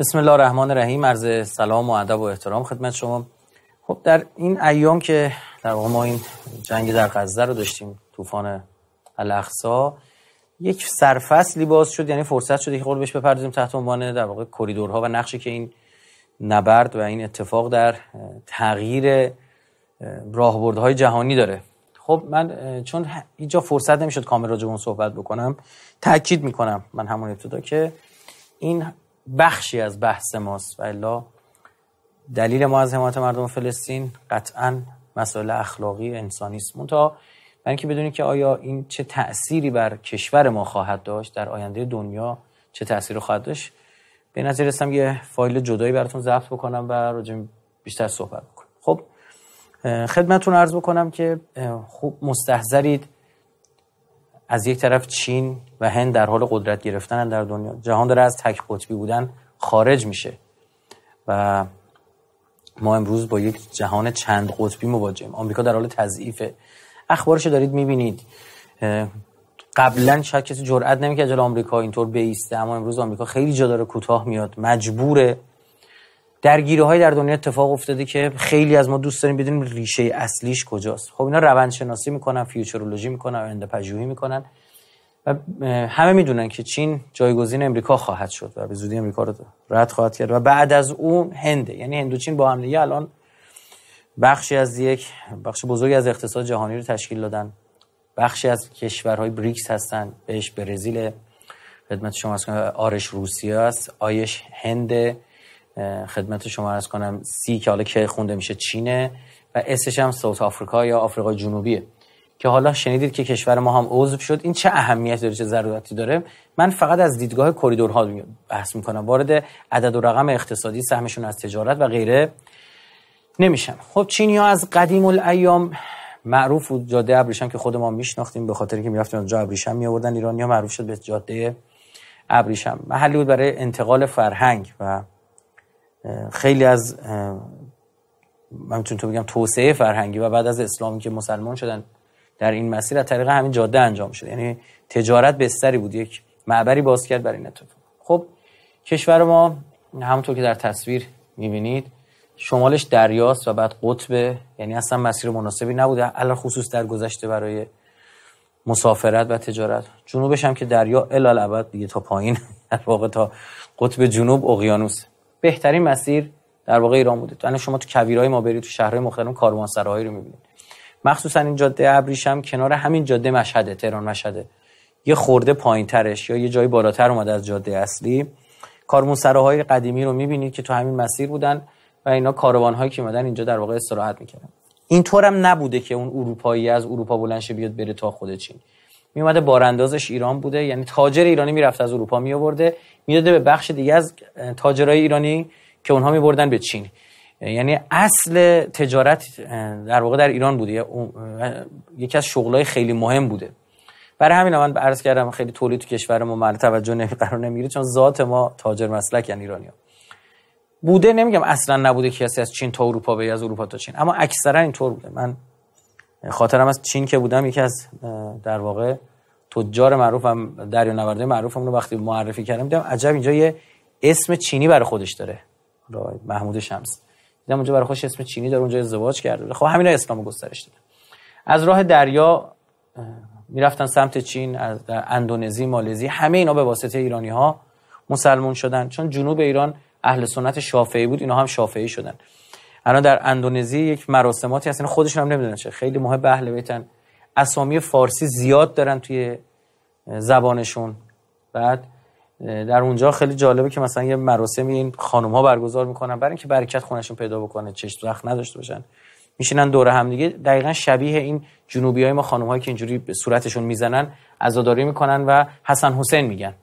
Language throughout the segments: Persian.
بسم الله الرحمن الرحیم عرض سلام و ادب و احترام خدمت شما خب در این ایام که در واقع ما این جنگ در غزه رو داشتیم طوفان الاقصا یک سرفصلی باز شد یعنی فرصت شده که قول بهش بپردازیم تحت عنوان در واقع کریدورها و نقشی که این نبرد و این اتفاق در تغییر راهبردهای جهانی داره خب من چون اینجا فرصت نمیشد کامل راجبون صحبت بکنم تاکید میکنم من همون ابتدا که این بخشی از بحث ماست و الا دلیل ما از حمایت مردم فلسطین قطعا مسئله اخلاقی انسانی است تا من که بدونید که آیا این چه تأثیری بر کشور ما خواهد داشت در آینده دنیا چه تأثیری خواهد داشت به نظر رسم یه فایل جدایی براتون ضبط بکنم و راجع بیشتر صحبت بکنم خب خدمتون عرض بکنم که خوب مستحضرید از یک طرف چین و هند در حال قدرت گرفتن در دنیا جهان داره از تک قطبی بودن خارج میشه و ما امروز با یک جهان چند قطبی مواجهیم آمریکا در حال تضعیف اخبارش دارید میبینید قبلا شاید کسی جرئت نمیکرد جلو آمریکا اینطور بیسته اما امروز آمریکا خیلی جا داره کوتاه میاد مجبوره درگیری های در دنیا اتفاق افتاده که خیلی از ما دوست داریم بدونیم ریشه اصلیش کجاست خب اینا روانشناسی میکنن فیوچرولوژی میکنن و پژوهی میکنن و همه میدونن که چین جایگزین امریکا خواهد شد و به زودی امریکا رو رد خواهد کرد و بعد از اون هنده یعنی هند چین با هم الان بخشی از یک بخش بزرگی از اقتصاد جهانی رو تشکیل دادن بخشی از کشورهای بریکس هستن بهش برزیل خدمت شما آرش روسیه است آیش هنده خدمت شما ارز کنم سی که حالا که خونده میشه چینه و اسش هم ساوت آفریقا یا آفریقا جنوبیه که حالا شنیدید که کشور ما هم عضو شد این چه اهمیت داره چه ضرورتی داره من فقط از دیدگاه کریدورها بحث میکنم وارد عدد و رقم اقتصادی سهمشون از تجارت و غیره نمیشم خب چینی ها از قدیم الایام معروف بود جاده ابریشم که خود ما میشناختیم به خاطر اینکه میرفتیم از جاده ابریشم میآوردن ایرانیا معروف شد به جاده ابریشم محلی بود برای انتقال فرهنگ و خیلی از من میتونم بگم توسعه فرهنگی و بعد از اسلامی که مسلمان شدن در این مسیر از طریق همین جاده انجام شده. یعنی تجارت بستری بود یک معبری باز کرد برای این اتفاق خب کشور ما همونطور که در تصویر میبینید شمالش دریاست و بعد قطبه یعنی اصلا مسیر مناسبی نبوده الا خصوص در گذشته برای مسافرت و تجارت جنوبش هم که دریا الال دیگه تا پایین در واقع تا قطب جنوب اقیانوس بهترین مسیر در واقع ایران بوده الان شما تو کویرهای ما برید تو شهرهای مختلف کاروانسراهایی رو میبینید مخصوصا این جاده ابریشم کنار همین جاده مشهد تهران مشهده یه خورده پایینترش یا یه جای بالاتر اومده از جاده اصلی کاروانسراهای قدیمی رو میبینید که تو همین مسیر بودن و اینا کاروانهایی که اومدن اینجا در واقع استراحت میکردن اینطورم نبوده که اون اروپایی از اروپا بلنش بیاد بره تا خود چین اومده باراندازش ایران بوده یعنی تاجر ایرانی میرفت از اروپا می آورده میداده به بخش دیگه از تاجرای ایرانی که اونها بردن به چین یعنی اصل تجارت در واقع در ایران بوده یکی از شغلای خیلی مهم بوده برای همین من عرض کردم خیلی تولید تو کشور ما مورد توجه نمی قرار نمیگیره چون ذات ما تاجر مسلک یعنی ایرانی بوده نمیگم اصلا نبوده کسی از چین تا اروپا به از اروپا تا چین اما اکثرا اینطور بوده من خاطرم از چین که بودم یکی از در واقع تجار معروفم نورده معروفم رو وقتی معرفی کردم دیدم عجب اینجا یه اسم چینی برای خودش داره محمود شمس دیدم اونجا برای خودش اسم چینی داره اونجا ازدواج کرده خب همینا اسلامو گسترش دادن از راه دریا میرفتن سمت چین از اندونزی مالزی همه اینا به واسطه ایرانی ها مسلمون شدن چون جنوب ایران اهل سنت شافعی بود اینا هم شافعی شدن الان در اندونزی یک مراسماتی هست خودشون هم نمیدونن چه خیلی مهم اهل بیتن اسامی فارسی زیاد دارن توی زبانشون بعد در اونجا خیلی جالبه که مثلا یه مراسمی این خانم ها برگزار میکنن برای اینکه برکت خونشون پیدا بکنه چش زخ نداشته باشن میشینن دور هم دیگه دقیقا شبیه این جنوبی های ما خانم هایی که اینجوری به صورتشون میزنن عزاداری میکنن و حسن حسین میگن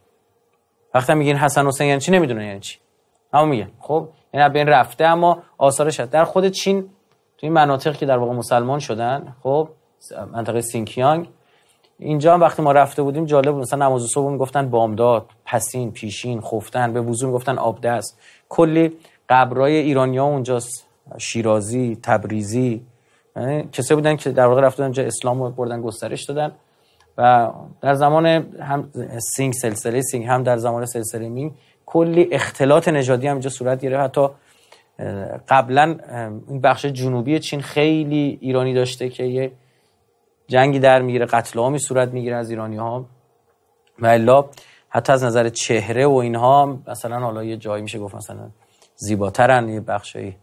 وقتی میگن حسن حسین یعنی چی نمیدونن یعنی چی اما میگن خب یعنی بین رفته اما آثارش هست در خود چین توی این مناطق که در واقع مسلمان شدن خب منطقه سینکیانگ اینجا هم وقتی ما رفته بودیم جالب بود مثلا نماز صبح میگفتن بامداد پسین پیشین خفتن به وضو میگفتن آبدست کلی قبرای ها اونجاست شیرازی تبریزی یعنی کسی بودن که در واقع رفتن اونجا اسلام رو بردن گسترش دادن و در زمان هم سینگ سلسله سینگ هم در زمان سلسله مینگ کلی اختلاط نژادی هم اینجا صورت گرفت حتی قبلا این بخش جنوبی چین خیلی ایرانی داشته که یه جنگی در میگیره قتل عامی صورت میگیره از ایرانی ها و الا حتی از نظر چهره و اینها مثلا حالا یه جایی میشه گفت مثلا زیباترن یه بخشی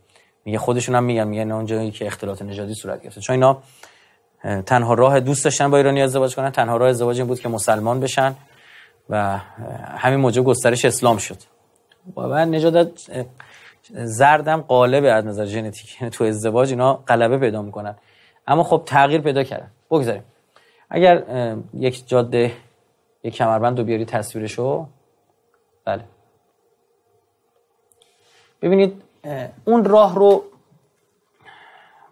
میگه خودشون هم میگن میگن اونجایی که اختلاط نژادی صورت گرفته چون اینا تنها راه دوست داشتن با ایرانی ازدواج کنن تنها راه ازدواج این بود که مسلمان بشن و همین موجب گسترش اسلام شد و نجات زردم قالب از نظر ژنتیک یعنی تو ازدواج اینا غلبه پیدا میکنن اما خب تغییر پیدا کردن بگذاریم اگر یک جاده یک کمربند رو بیاری تصویرشو بله ببینید اون راه رو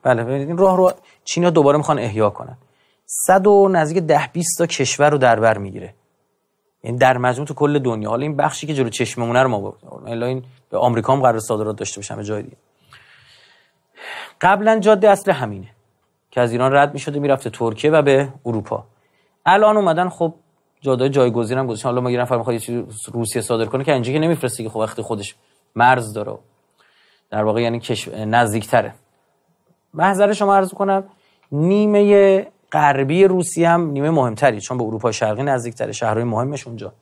بله ببینید این راه رو چینا دوباره میخوان احیا کنن صد و نزدیک ده 20 تا کشور رو در بر میگیره این یعنی در مجموع تو کل دنیا حالا این بخشی که جلو چشممونه رو ما بردیم الا این به آمریکا هم قرار صادرات داشته باشم جای دیگه قبلا جاده اصل همینه که از ایران رد و میرفته ترکیه و به اروپا الان اومدن خب جاده هم گذاشتن حالا ما گیرن نفر میخواد روسیه صادر کنه که اینجا که نمیفرسته که خب وقتی خودش مرز داره در واقع یعنی کش... نزدیکتره محضر شما عرض کنم نیمه غربی روسی هم نیمه مهمتری چون به اروپا شرقی نزدیکتره شهرهای مهمش اونجا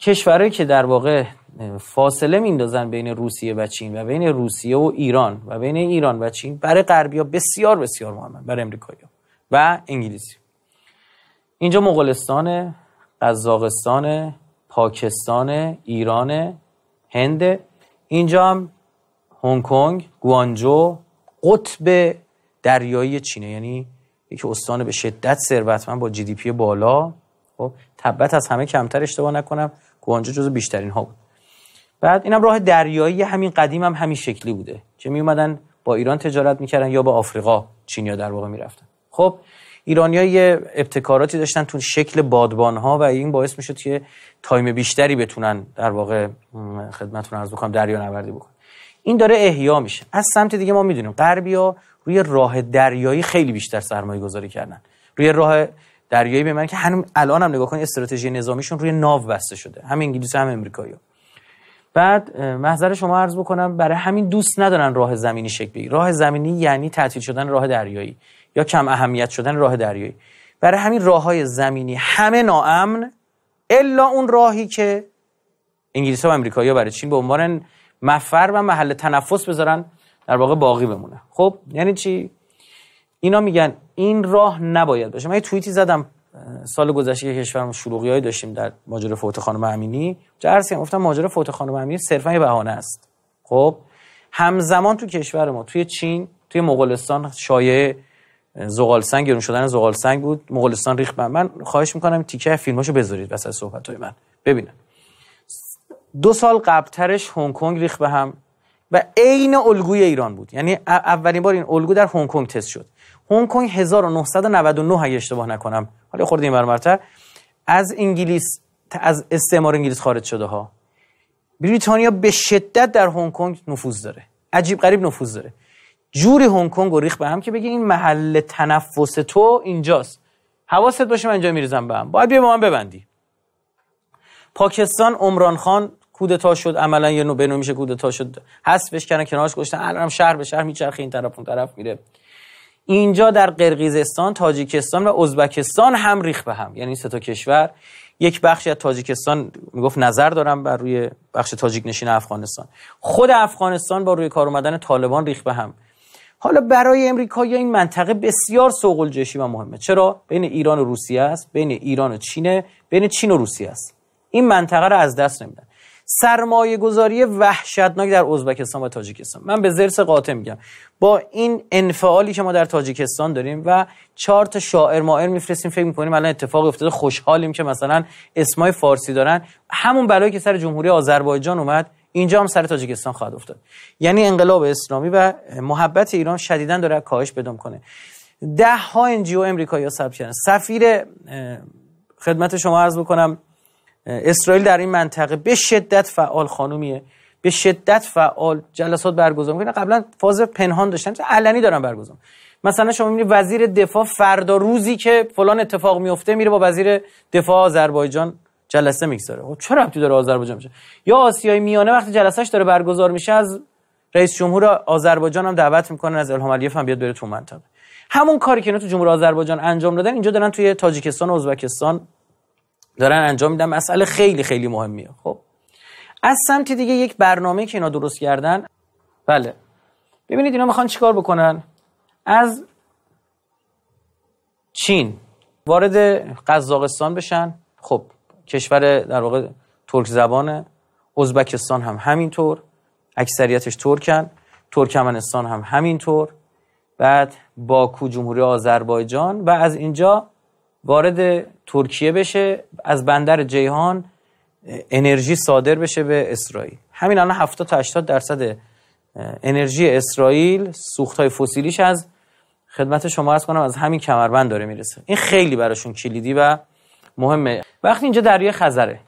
کشورهایی که در واقع فاصله میندازن بین روسیه و چین و بین روسیه و ایران و بین ایران و چین برای غربیا بسیار بسیار مهمه برای امریکایی و انگلیسی اینجا مغولستان قزاقستان پاکستان ایران هند اینجا هم هنگ کنگ گوانجو قطب دریایی چینه یعنی یک استان به شدت ثروتمند با جی دی پی بالا خب تبت از همه کمتر اشتباه نکنم گوانجا جزو بیشترین ها بود بعد اینم راه دریایی همین قدیم هم همین شکلی بوده که می اومدن با ایران تجارت میکردن یا با آفریقا چینیا در واقع میرفتن خب ها یه ابتکاراتی داشتن تو شکل بادبان ها و این باعث میشد که تایم بیشتری بتونن در واقع خدمتتون عرض بکنم دریا نوردی بکنن این داره احیا میشه از سمت دیگه ما میدونیم غربیا روی راه دریایی خیلی بیشتر سرمایه گذاری کردن روی راه دریایی به من که هنوز الان هم نگاه کنید استراتژی نظامیشون روی ناو بسته شده هم انگلیسی هم امریکایی بعد محضر شما عرض بکنم برای همین دوست ندارن راه زمینی شکل بگیر راه زمینی یعنی تعطیل شدن راه دریایی یا کم اهمیت شدن راه دریایی برای همین راه های زمینی همه ناامن الا اون راهی که انگلیس و امریکایی برای چین به عنوان مفر و محل تنفس بذارن در واقع باقی بمونه خب یعنی چی اینا میگن این راه نباید باشه من یه توییتی زدم سال گذشته که کشورمون شلوغیای داشتیم در ماجرا فوت خانم امینی جرسی هم گفتم ماجرا فوت خانم امینی صرفا یه بهانه است خب همزمان تو کشور ما توی چین توی مغولستان شایع زغال سنگ گرون شدن زغال سنگ بود مغولستان ریخت من من خواهش میکنم تیکه فیلماشو بذارید وسط صحبت های من ببینم دو سال قبلترش هنگ کنگ ریخت به هم و عین الگوی ایران بود یعنی اولین بار این الگو در هنگ کنگ تست شد هنگ کنگ 1999 اگه اشتباه نکنم حالا خورده این برمرتر از انگلیس از استعمار انگلیس خارج شده ها بریتانیا به شدت در هنگ کنگ نفوذ داره عجیب غریب نفوذ داره جوری هنگ کنگ و ریخ به هم که بگی این محل تنفس تو اینجاست حواست باشه من اینجا میریزم به باید بیا با من ببندی پاکستان عمران خان کودتا شد عملا یه نو نمیشه کودتا شد حذفش کردن کنارش گذاشتن الانم شهر به شهر میچرخه این طرف اون طرف میره اینجا در قرقیزستان، تاجیکستان و ازبکستان هم ریخ به هم یعنی سه تا کشور یک بخشی از تاجیکستان میگفت نظر دارم بر روی بخش تاجیک نشین افغانستان خود افغانستان با روی کار اومدن طالبان ریخ به هم حالا برای امریکا یا این منطقه بسیار سوقل جشی و مهمه چرا بین ایران و روسیه است بین ایران و چینه بین چین و روسیه است این منطقه رو از دست نمیدن سرمایه گذاری وحشتناک در ازبکستان و تاجیکستان من به زرس قاطع میگم با این انفعالی که ما در تاجیکستان داریم و چهار تا شاعر ماهر میفرستیم فکر میکنیم الان اتفاق افتاده خوشحالیم که مثلا اسمای فارسی دارن همون بلایی که سر جمهوری آذربایجان اومد اینجا هم سر تاجیکستان خواهد افتاد یعنی انقلاب اسلامی و محبت ایران شدیدا داره کاهش پیدا کنه ده ها انجیو امریکایی ثبت سفیر خدمت شما عرض بکنم اسرائیل در این منطقه به شدت فعال خانومیه به شدت فعال جلسات برگزار میکنه قبلا فاز پنهان داشتن علنی دارن برگزار مثلا شما میبینید وزیر دفاع فردا روزی که فلان اتفاق میفته میره با وزیر دفاع آذربایجان جلسه میگذاره خب چرا ربطی داره آذربایجان میشه یا آسیای میانه وقتی جلسهش داره برگزار میشه از رئیس جمهور آذربایجان هم دعوت میکنن از الهام علیف هم بیاد بره تو منطقه همون کاری که تو جمهور آذربایجان انجام دادن اینجا دارن توی تاجیکستان و ازبکستان دارن انجام میدن مسئله خیلی خیلی مهمیه خب از سمت دیگه یک برنامه که اینا درست کردن بله ببینید اینا میخوان چیکار بکنن از چین وارد قزاقستان بشن خب کشور در واقع ترک زبانه ازبکستان هم همینطور اکثریتش ترکن ترکمنستان هم همینطور بعد باکو جمهوری آذربایجان و از اینجا وارد ترکیه بشه از بندر جیهان انرژی صادر بشه به اسرائیل همین الان 70 تا 80 درصد انرژی اسرائیل سوختهای فسیلیش از خدمت شما عرض کنم از همین کمربند داره میرسه این خیلی براشون کلیدی و مهمه وقتی اینجا دریای خزره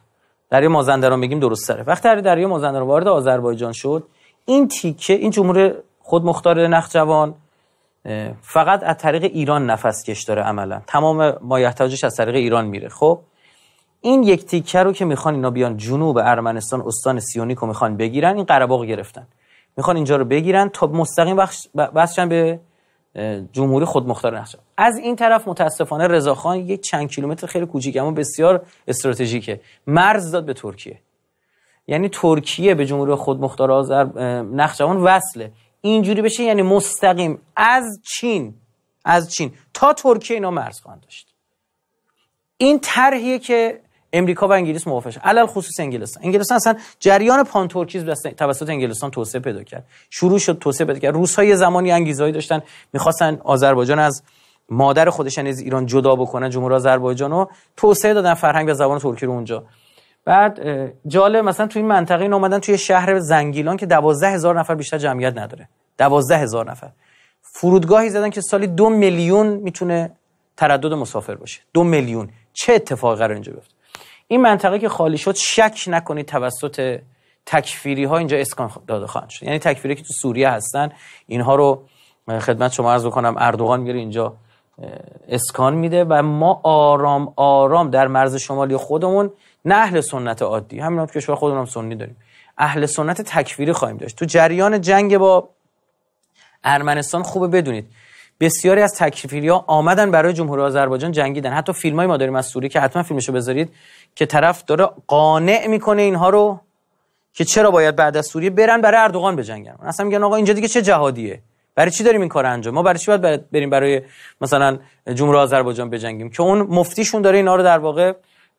دریای مازندران بگیم درست سره وقتی دریا مازندران وارد آذربایجان شد این تیکه این جمهور خود مختار نخجوان فقط از طریق ایران نفس کش داره عملا تمام مایحتاجش از طریق ایران میره خب این یک تیکه رو که میخوان اینا بیان جنوب ارمنستان استان سیونیک رو میخوان بگیرن این قره گرفتن میخوان اینجا رو بگیرن تا مستقیم بخش به جمهوری مختار نقشه از این طرف متاسفانه رضاخان یک چند کیلومتر خیلی کوچیک اما بسیار استراتژیکه مرز داد به ترکیه یعنی ترکیه به جمهوری مختار آذر نخجوان وصله اینجوری بشه یعنی مستقیم از چین از چین تا ترکیه اینا مرز خواهند داشت این طرحیه که امریکا و انگلیس موافقش علل خصوص انگلستان انگلستان اصلا جریان پان ترکیز توسط انگلستان توسعه پیدا کرد شروع شد توسعه پیدا کرد روس یه زمانی انگیزهایی داشتن میخواستن آذربایجان از مادر خودشان از ایران جدا بکنن جمهور آذربایجان رو توسعه دادن فرهنگ و زبان ترکی رو اونجا بعد جالب مثلا توی این منطقه این اومدن توی شهر زنگیلان که دوازده هزار نفر بیشتر جمعیت نداره دوازده هزار نفر فرودگاهی زدن که سالی دو میلیون میتونه تردد مسافر باشه دو میلیون چه اتفاقی قرار اینجا بیفته این منطقه که خالی شد شک نکنید توسط تکفیری ها اینجا اسکان داده خواهند شد یعنی تکفیری که تو سوریه هستن اینها رو خدمت شما عرض بکنم اردوغان میره اینجا اسکان میده و ما آرام آرام در مرز شمالی خودمون نه اهل سنت عادی همین که کشور خودمون هم سنی داریم اهل سنت تکفیری خواهیم داشت تو جریان جنگ با ارمنستان خوبه بدونید بسیاری از تکفیری ها آمدن برای جمهوری آذربایجان جنگیدن حتی فیلم های ما داریم از سوری که حتما فیلمشو بذارید که طرف داره قانع میکنه اینها رو که چرا باید بعد از سوریه برن برای اردوغان بجنگن اصلا میگن آقا اینجا دیگه چه جهادیه برای چی داریم این کار انجام ما برای چی باید بریم برای مثلا جمهوری آذربایجان بجنگیم که اون مفتیشون داره اینا رو در واقع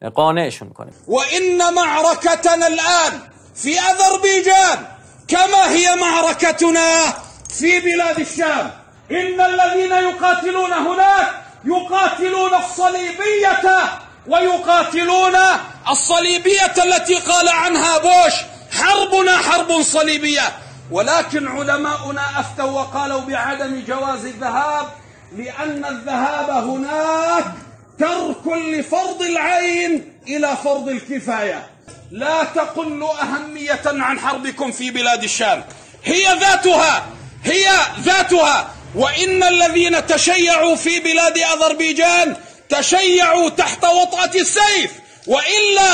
قانعشون کنیم و این معرکتنا الان فی اذربیجان كما هي معركتنا في بلاد الشام إن الذين يقاتلون هناك يقاتلون الصليبية ويقاتلون الصليبية التي قال عنها بوش حربنا حرب صليبية ولكن علماؤنا أفتوا وقالوا بعدم جواز الذهاب لأن الذهاب هناك ترك لفرض العين إلى فرض الكفاية لا تقل أهمية عن حربكم في بلاد الشام هي ذاتها هي ذاتها وإن الذين تشيعوا في بلاد أذربيجان تشيعوا تحت وطأة السيف وإلا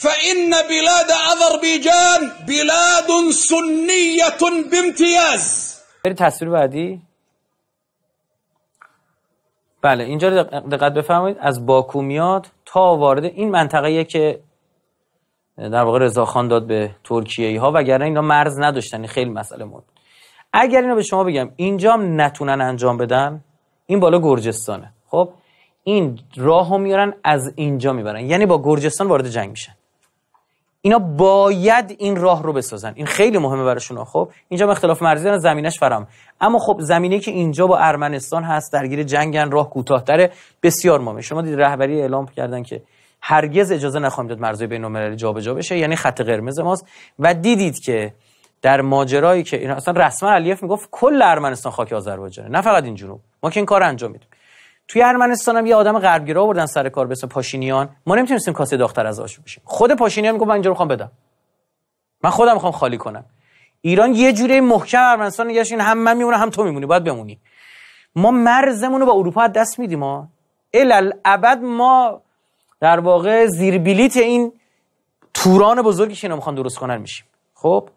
فإن بلاد أذربيجان بلاد سنية بامتياز بله اینجا دقت بفرمایید از باکو میاد تا وارد این منطقه که در واقع خان داد به ترکیه ای ها وگرنه اینا مرز نداشتن خیلی مسئله بود اگر اینو به شما بگم اینجا هم نتونن انجام بدن این بالا گرجستانه خب این راهو میارن از اینجا میبرن یعنی با گرجستان وارد جنگ میشن اینا باید این راه رو بسازن این خیلی مهمه براشون خب اینجا اختلاف مرزی دارن زمینش فرام اما خب زمینه که اینجا با ارمنستان هست درگیر جنگن راه کوتاه‌تره بسیار مهمه شما دید رهبری اعلام کردن که هرگز اجازه نخواهیم داد مرزهای بین‌المللی جابجا بشه یعنی خط قرمز ماست و دیدید که در ماجرایی که اصلا رسما علیف میگفت کل ارمنستان خاک آذربایجان نه فقط این جنوب ما که این کار انجام میدیم توی ارمنستان هم یه آدم غربگیرا آوردن سر کار به پاشینیان ما نمیتونستیم کاسه دختر از آش بشیم خود پاشینیان میگفت من اینجا رو میخوام بدم من خودم میخوام خالی کنم ایران یه جوری محکم ارمنستان نگاش این هم من میمونم هم تو میمونی باید بمونی ما مرزمون رو با اروپا دست میدیم ما ال ابد ما در واقع زیر بیلیت این توران بزرگی که اینا درست کنن میشیم خب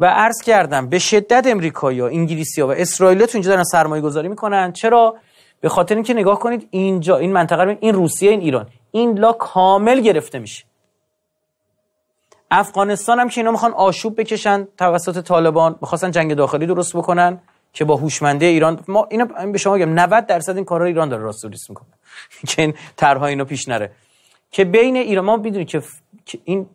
و عرض کردم به شدت امریکایی ها انگلیسی و اسرائیل تو اینجا دارن سرمایه گذاری میکنن چرا به خاطر اینکه نگاه کنید اینجا این منطقه رو این روسیه این ایران این لا کامل گرفته میشه افغانستان هم که اینا میخوان آشوب بکشن توسط طالبان میخواستن جنگ داخلی درست بکنن که با هوشمنده ایران ما اینا به شما میگم 90 درصد این کارا ایران داره راست میکنه که این طرها اینو پیش نره که بین ایران ما میدونید که این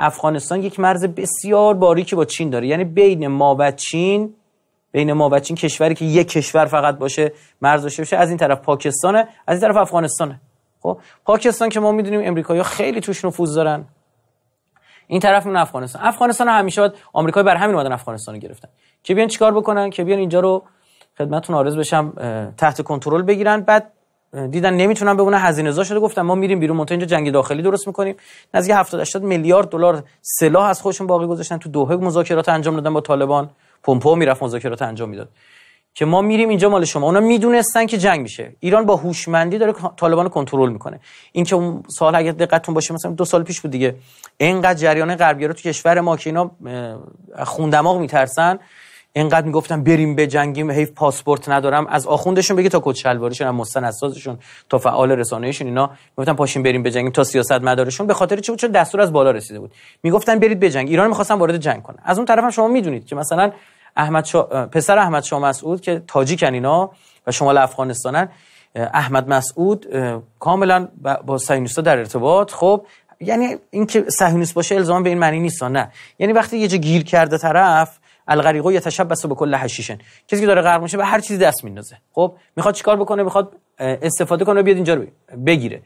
افغانستان یک مرز بسیار باریکی با چین داره یعنی بین ما و چین بین ما و چین کشوری که یک کشور فقط باشه مرز داشته باشه از این طرف پاکستانه از این طرف افغانستانه خب پاکستان که ما میدونیم امریکایی خیلی توش نفوذ دارن این طرف من افغانستان افغانستان همیشه بود آمریکایی بر همین اومدن افغانستان رو گرفتن که بیان چیکار بکنن که بیان اینجا رو خدمتتون عارض بشم تحت کنترل بگیرن بعد دیدن نمیتونن بهونه هزینه زا شده گفتن ما میریم بیرون منتها اینجا جنگ داخلی درست میکنیم نزدیک 70 80 میلیارد دلار سلاح از خودشون باقی گذاشتن تو دوحه مذاکرات انجام دادن با طالبان پمپئو میرفت مذاکرات انجام میداد که ما میریم اینجا مال شما اونا میدونستن که جنگ میشه ایران با هوشمندی داره طالبان کنترل میکنه این که سال اگه دقتتون باشه مثلا دو سال پیش بود دیگه اینقدر جریان غربی رو تو کشور ما که اینا خون دماغ میترسن اینقدر میگفتن بریم به جنگیم حیف پاسپورت ندارم از آخوندشون بگی تا کت شلواریشون از تا فعال رسانهشون اینا میگفتن پاشیم بریم به جنگیم تا سیاست مدارشون به خاطر چی بود چون دستور از بالا رسیده بود میگفتن برید به جنگ ایران میخواستن وارد جنگ کنه از اون طرف هم شما میدونید که مثلا احمد شا... پسر احمد شاه مسعود که تاجیکن اینا و شمال افغانستانن احمد مسعود کاملا با سیونیستا در ارتباط خب یعنی اینکه صهیونیست باشه الزام به این معنی نیست نه یعنی وقتی یه جا گیر کرده طرف الغریقو یتشبس به کل حشیشن کسی که داره غرق میشه به هر چیزی دست میندازه خب میخواد چیکار بکنه میخواد استفاده کنه بیاد اینجا رو بگیره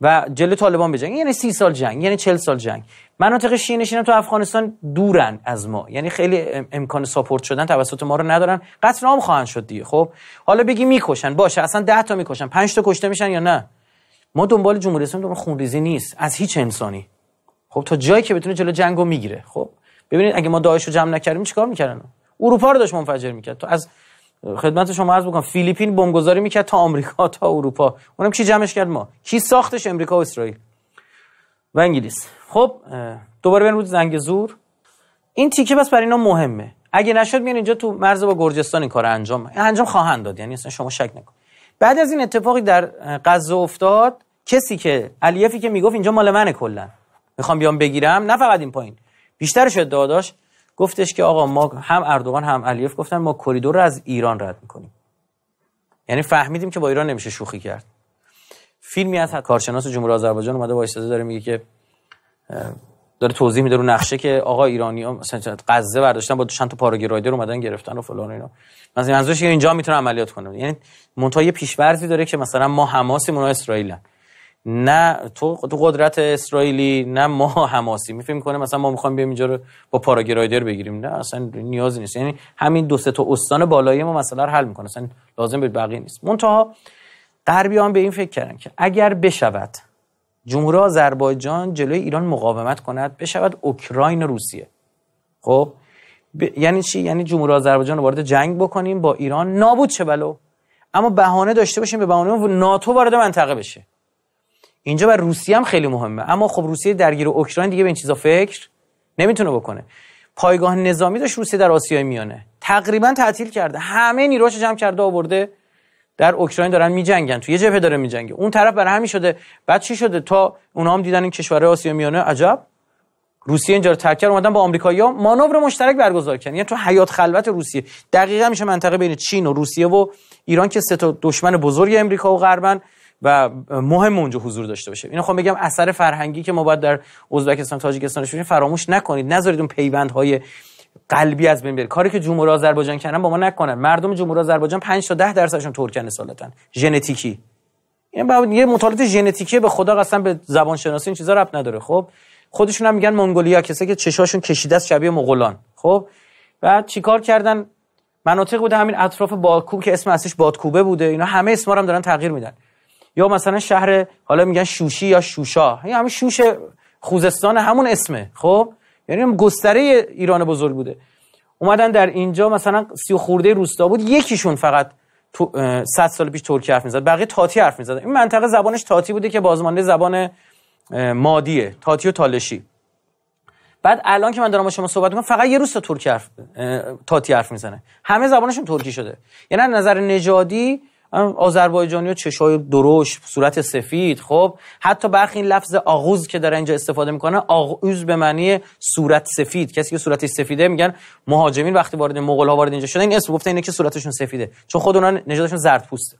و جلو طالبان بجنگ یعنی سی سال جنگ یعنی چل سال جنگ مناطق شیعه نشینم تو افغانستان دورن از ما یعنی خیلی ام، امکان ساپورت شدن توسط ما رو ندارن قتل نام خواهند شد دیگه خب حالا بگی میکشن باشه اصلا 10 تا میکشن 5 تا کشته میشن یا نه ما دنبال جمهوری اسلامی دنبال خونریزی نیست از هیچ انسانی خب تا جایی که بتونه جلو جنگو میگیره خب ببینید اگه ما داعش رو جمع نکردیم چیکار میکردن اروپا رو داشت منفجر میکرد تو از خدمت شما عرض بکنم فیلیپین بمبگذاری میکرد تا آمریکا تا اروپا اونم کی جمعش کرد ما کی ساختش امریکا و اسرائیل و انگلیس خب دوباره بریم روز زنگ زور این تیکه بس برای اینا مهمه اگه نشد میان اینجا تو مرز با گرجستان این کار انجام انجام خواهند داد یعنی اصلا شما شک نکن بعد از این اتفاقی در غزه افتاد کسی که علیفی که میگفت اینجا مال منه کلا میخوام بیام بگیرم نه فقط این پایین بیشترش ادعا داشت گفتش که آقا ما هم اردوغان هم علیف گفتن ما کریدور رو از ایران رد میکنیم یعنی فهمیدیم که با ایران نمیشه شوخی کرد فیلمی از کارشناس جمهوری آذربایجان اومده وایساده داره میگه که داره توضیح میده رو نقشه که آقا ایرانی ها مثلا غزه برداشتن با چند تا پاراگرایدر اومدن گرفتن و فلان اینا مثلا منظورش اینجا میتونه عملیات کنه یعنی منتها یه پیشورزی داره که مثلا ما مون اسرائیل. نه تو قدرت اسرائیلی نه ما حماسی میفهمی کنه مثلا ما میخوام بیام اینجا رو با پاراگرایدر بگیریم نه اصلا نیازی نیست یعنی همین دو سه تا استان بالایی ما مثلا رو حل میکنه اصلا لازم به بقیه نیست منتها غربی به این فکر کردن که اگر بشود جمهوری آذربایجان جلوی ایران مقاومت کند بشود اوکراین روسیه خب یعنی چی یعنی جمهوری آذربایجان رو وارد جنگ بکنیم با ایران نابود چه بلو اما بهانه داشته باشیم به بهانه ناتو وارد منطقه بشه اینجا بر روسیه هم خیلی مهمه اما خب روسیه درگیر اوکراین دیگه به این چیزا فکر نمیتونه بکنه پایگاه نظامی داشت روسیه در آسیای میانه تقریبا تعطیل کرده همه نیروش جمع کرده آورده در اوکراین دارن میجنگن تو یه جبهه داره میجنگه اون طرف برای همین شده بعد چی شده تا اونها هم دیدن این کشور آسیای میانه عجب روسیه اینجا رو ترک کرد اومدن با آمریکایی‌ها مانور مشترک برگزار کردن یعنی تو حیات خلوت روسیه دقیقا میشه منطقه بین چین و روسیه و ایران که سه تا دشمن بزرگ آمریکا و غربن و مهم اونجا حضور داشته باشه اینو خواهم خب بگم اثر فرهنگی که ما باید در ازبکستان تاجیکستان فراموش نکنید نذارید اون پیوندهای قلبی از بین بره کاری که جمهور آذربایجان کردن با ما نکنن مردم جمهور آذربایجان 5 تا 10 درصدشون ترکن اصالتا ژنتیکی یعنی این یه مطالعات ژنتیکی به خدا قسم به زبان شناسی این چیزا ربط نداره خب خودشون هم میگن مونگولیا کسی که چشاشون کشیده است شبیه مغولان خب بعد چیکار کردن مناطق بوده همین اطراف باکو که اسم اصلیش بادکوبه بوده اینا همه اسما هم دارن تغییر میدن یا مثلا شهر حالا میگن شوشی یا شوشا یا همین شوش خوزستان همون اسمه خب یعنی هم گستره ایران بزرگ بوده اومدن در اینجا مثلا سی و خورده روستا بود یکیشون فقط 100 سال پیش ترکی حرف میزد بقیه تاتی حرف میزد این منطقه زبانش تاتی بوده که بازمانده زبان مادیه تاتی و تالشی بعد الان که من دارم با شما صحبت میکنم فقط یه روستا ترکی حرف تاتی حرف میزنه همه زبانشون ترکی شده یعنی نظر نژادی آذربایجانی‌ها چشای دروش صورت سفید خب حتی برخی این لفظ آغوز که در اینجا استفاده میکنه آغوز به معنی صورت سفید کسی که صورتش سفیده میگن مهاجمین وقتی وارد مغول‌ها وارد اینجا شدن این اسم گفته اینه که صورتشون سفیده چون خود اونان نژادشون پوسته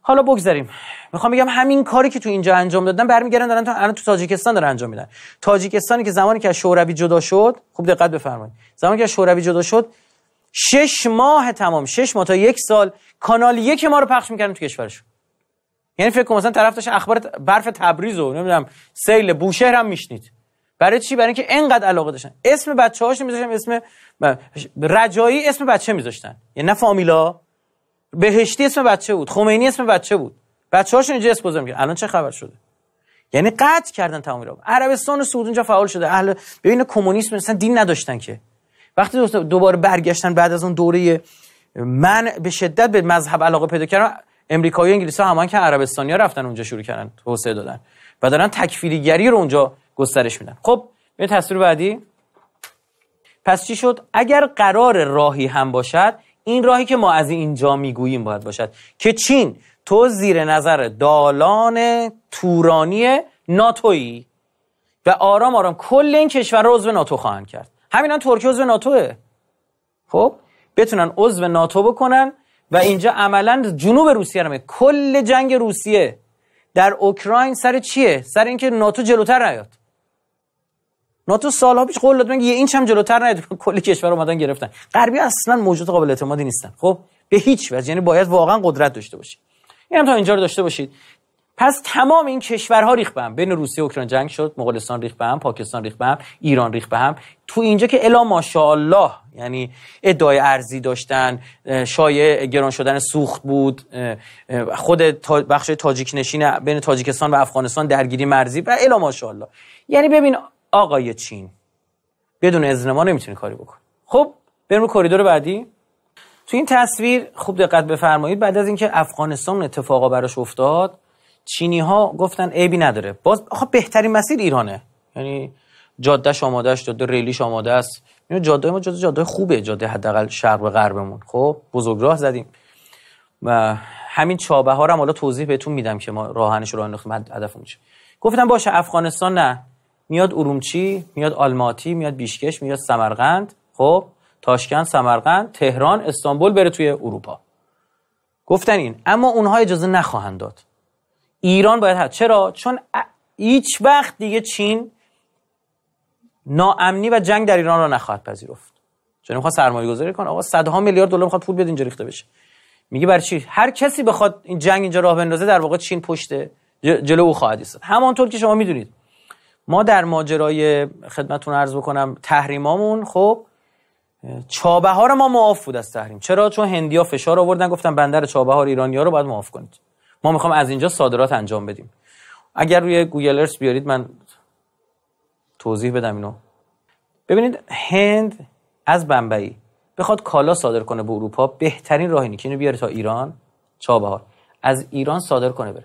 حالا بگذاریم میخوام بگم همین کاری که تو اینجا انجام دادن برمیگردن دارن تو الان تو تاجیکستان دارن انجام میدن تاجیکستانی که زمانی که از شوروی جدا شد خوب دقت بفرمایید زمانی که از شوروی جدا شد شش ماه تمام شش ماه تا یک سال کانال یک ما رو پخش میکردن تو کشورش یعنی فکر کنم مثلا طرف داشت اخبار برف تبریز و نمیدونم سیل بوشهر هم میشنید برای چی برای اینکه انقدر علاقه داشتن اسم بچه هاش اسم رجایی اسم بچه میذاشتن یعنی نه فامیلا بهشتی اسم بچه بود خمینی اسم بچه بود بچه هاشون اینجا اسم گذاشتن الان چه خبر شده یعنی قطع کردن تمام رو عربستان و سعود اونجا فعال شده اهل ببین کمونیسم مثلا دین نداشتن که وقتی دوباره برگشتن بعد از اون دوره من به شدت به مذهب علاقه پیدا کردم امریکایی و انگلیسی همان که عربستانی رفتن اونجا شروع کردن توسعه دادن و دارن تکفیریگری رو اونجا گسترش میدن خب به تصویر بعدی پس چی شد اگر قرار راهی هم باشد این راهی که ما از اینجا میگوییم باید باشد که چین تو زیر نظر دالان تورانی ناتویی و آرام آرام کل این کشور رو عضو ناتو خواهند کرد همین ترکیه عضو ناتوه خب بتونن عضو ناتو بکنن و اینجا عملا جنوب روسیه رو کل جنگ روسیه در اوکراین سر چیه سر اینکه ناتو جلوتر نیاد ناتو سالها پیش قول داد یه اینچ هم جلوتر نیاد کل کشور اومدن گرفتن غربی اصلا موجود قابل اعتمادی نیستن خب به هیچ وجه یعنی باید واقعا قدرت داشته باشی اینم تا اینجا رو داشته باشید پس تمام این کشورها ریخ به هم بین روسیه و اوکراین جنگ شد مغولستان ریخ به هم پاکستان ریخ به هم ایران ریخ به هم تو اینجا که الا ماشاءالله یعنی ادعای ارزی داشتن شایع گران شدن سوخت بود خود بخش تاجیک نشین بین تاجیکستان و افغانستان درگیری مرزی و الا ماشاءالله یعنی ببین آقای چین بدون اذن ما نمیتونی کاری بکن خب بریم رو کریدور بعدی تو این تصویر خوب دقت بفرمایید بعد از اینکه افغانستان اتفاقا براش افتاد چینی ها گفتن عیبی نداره باز آخه بهترین مسیر ایرانه یعنی جاده آماده است جاده ریلیش آماده است اینو یعنی جاده ما جاده جاده خوبه جاده حداقل شرق و غربمون خب بزرگ راه زدیم و همین چابه ها هم حالا توضیح بهتون میدم که ما راهنش رو انداختیم هدفمون چی گفتم باشه افغانستان نه میاد ارومچی میاد آلماتی میاد بیشکش میاد سمرقند خب تاشکند سمرقند تهران استانبول بره توی اروپا گفتن این اما اونها اجازه نخواهند داد ایران باید هست چرا چون هیچ وقت دیگه چین ناامنی و جنگ در ایران را نخواهد پذیرفت چون میخواد سرمایه گذاری کنه آقا صدها میلیارد دلار میخواد پول بده اینجا ریخته بشه میگه برای چی هر کسی بخواد این جنگ اینجا راه بندازه در واقع چین پشت جلو او خواهد ایستاد همانطور که شما میدونید ما در ماجرای خدمتون عرض بکنم تحریمامون خب چابهار ما معاف بود از تحریم چرا چون هندیا فشار آوردن گفتن بندر چابهار ایرانیا رو باید معاف کنید ما میخوام از اینجا صادرات انجام بدیم اگر روی گوگل ارث بیارید من توضیح بدم اینو ببینید هند از بمبئی بخواد کالا صادر کنه به اروپا بهترین راه اینه که اینو بیاره تا ایران چابهار از ایران صادر کنه بره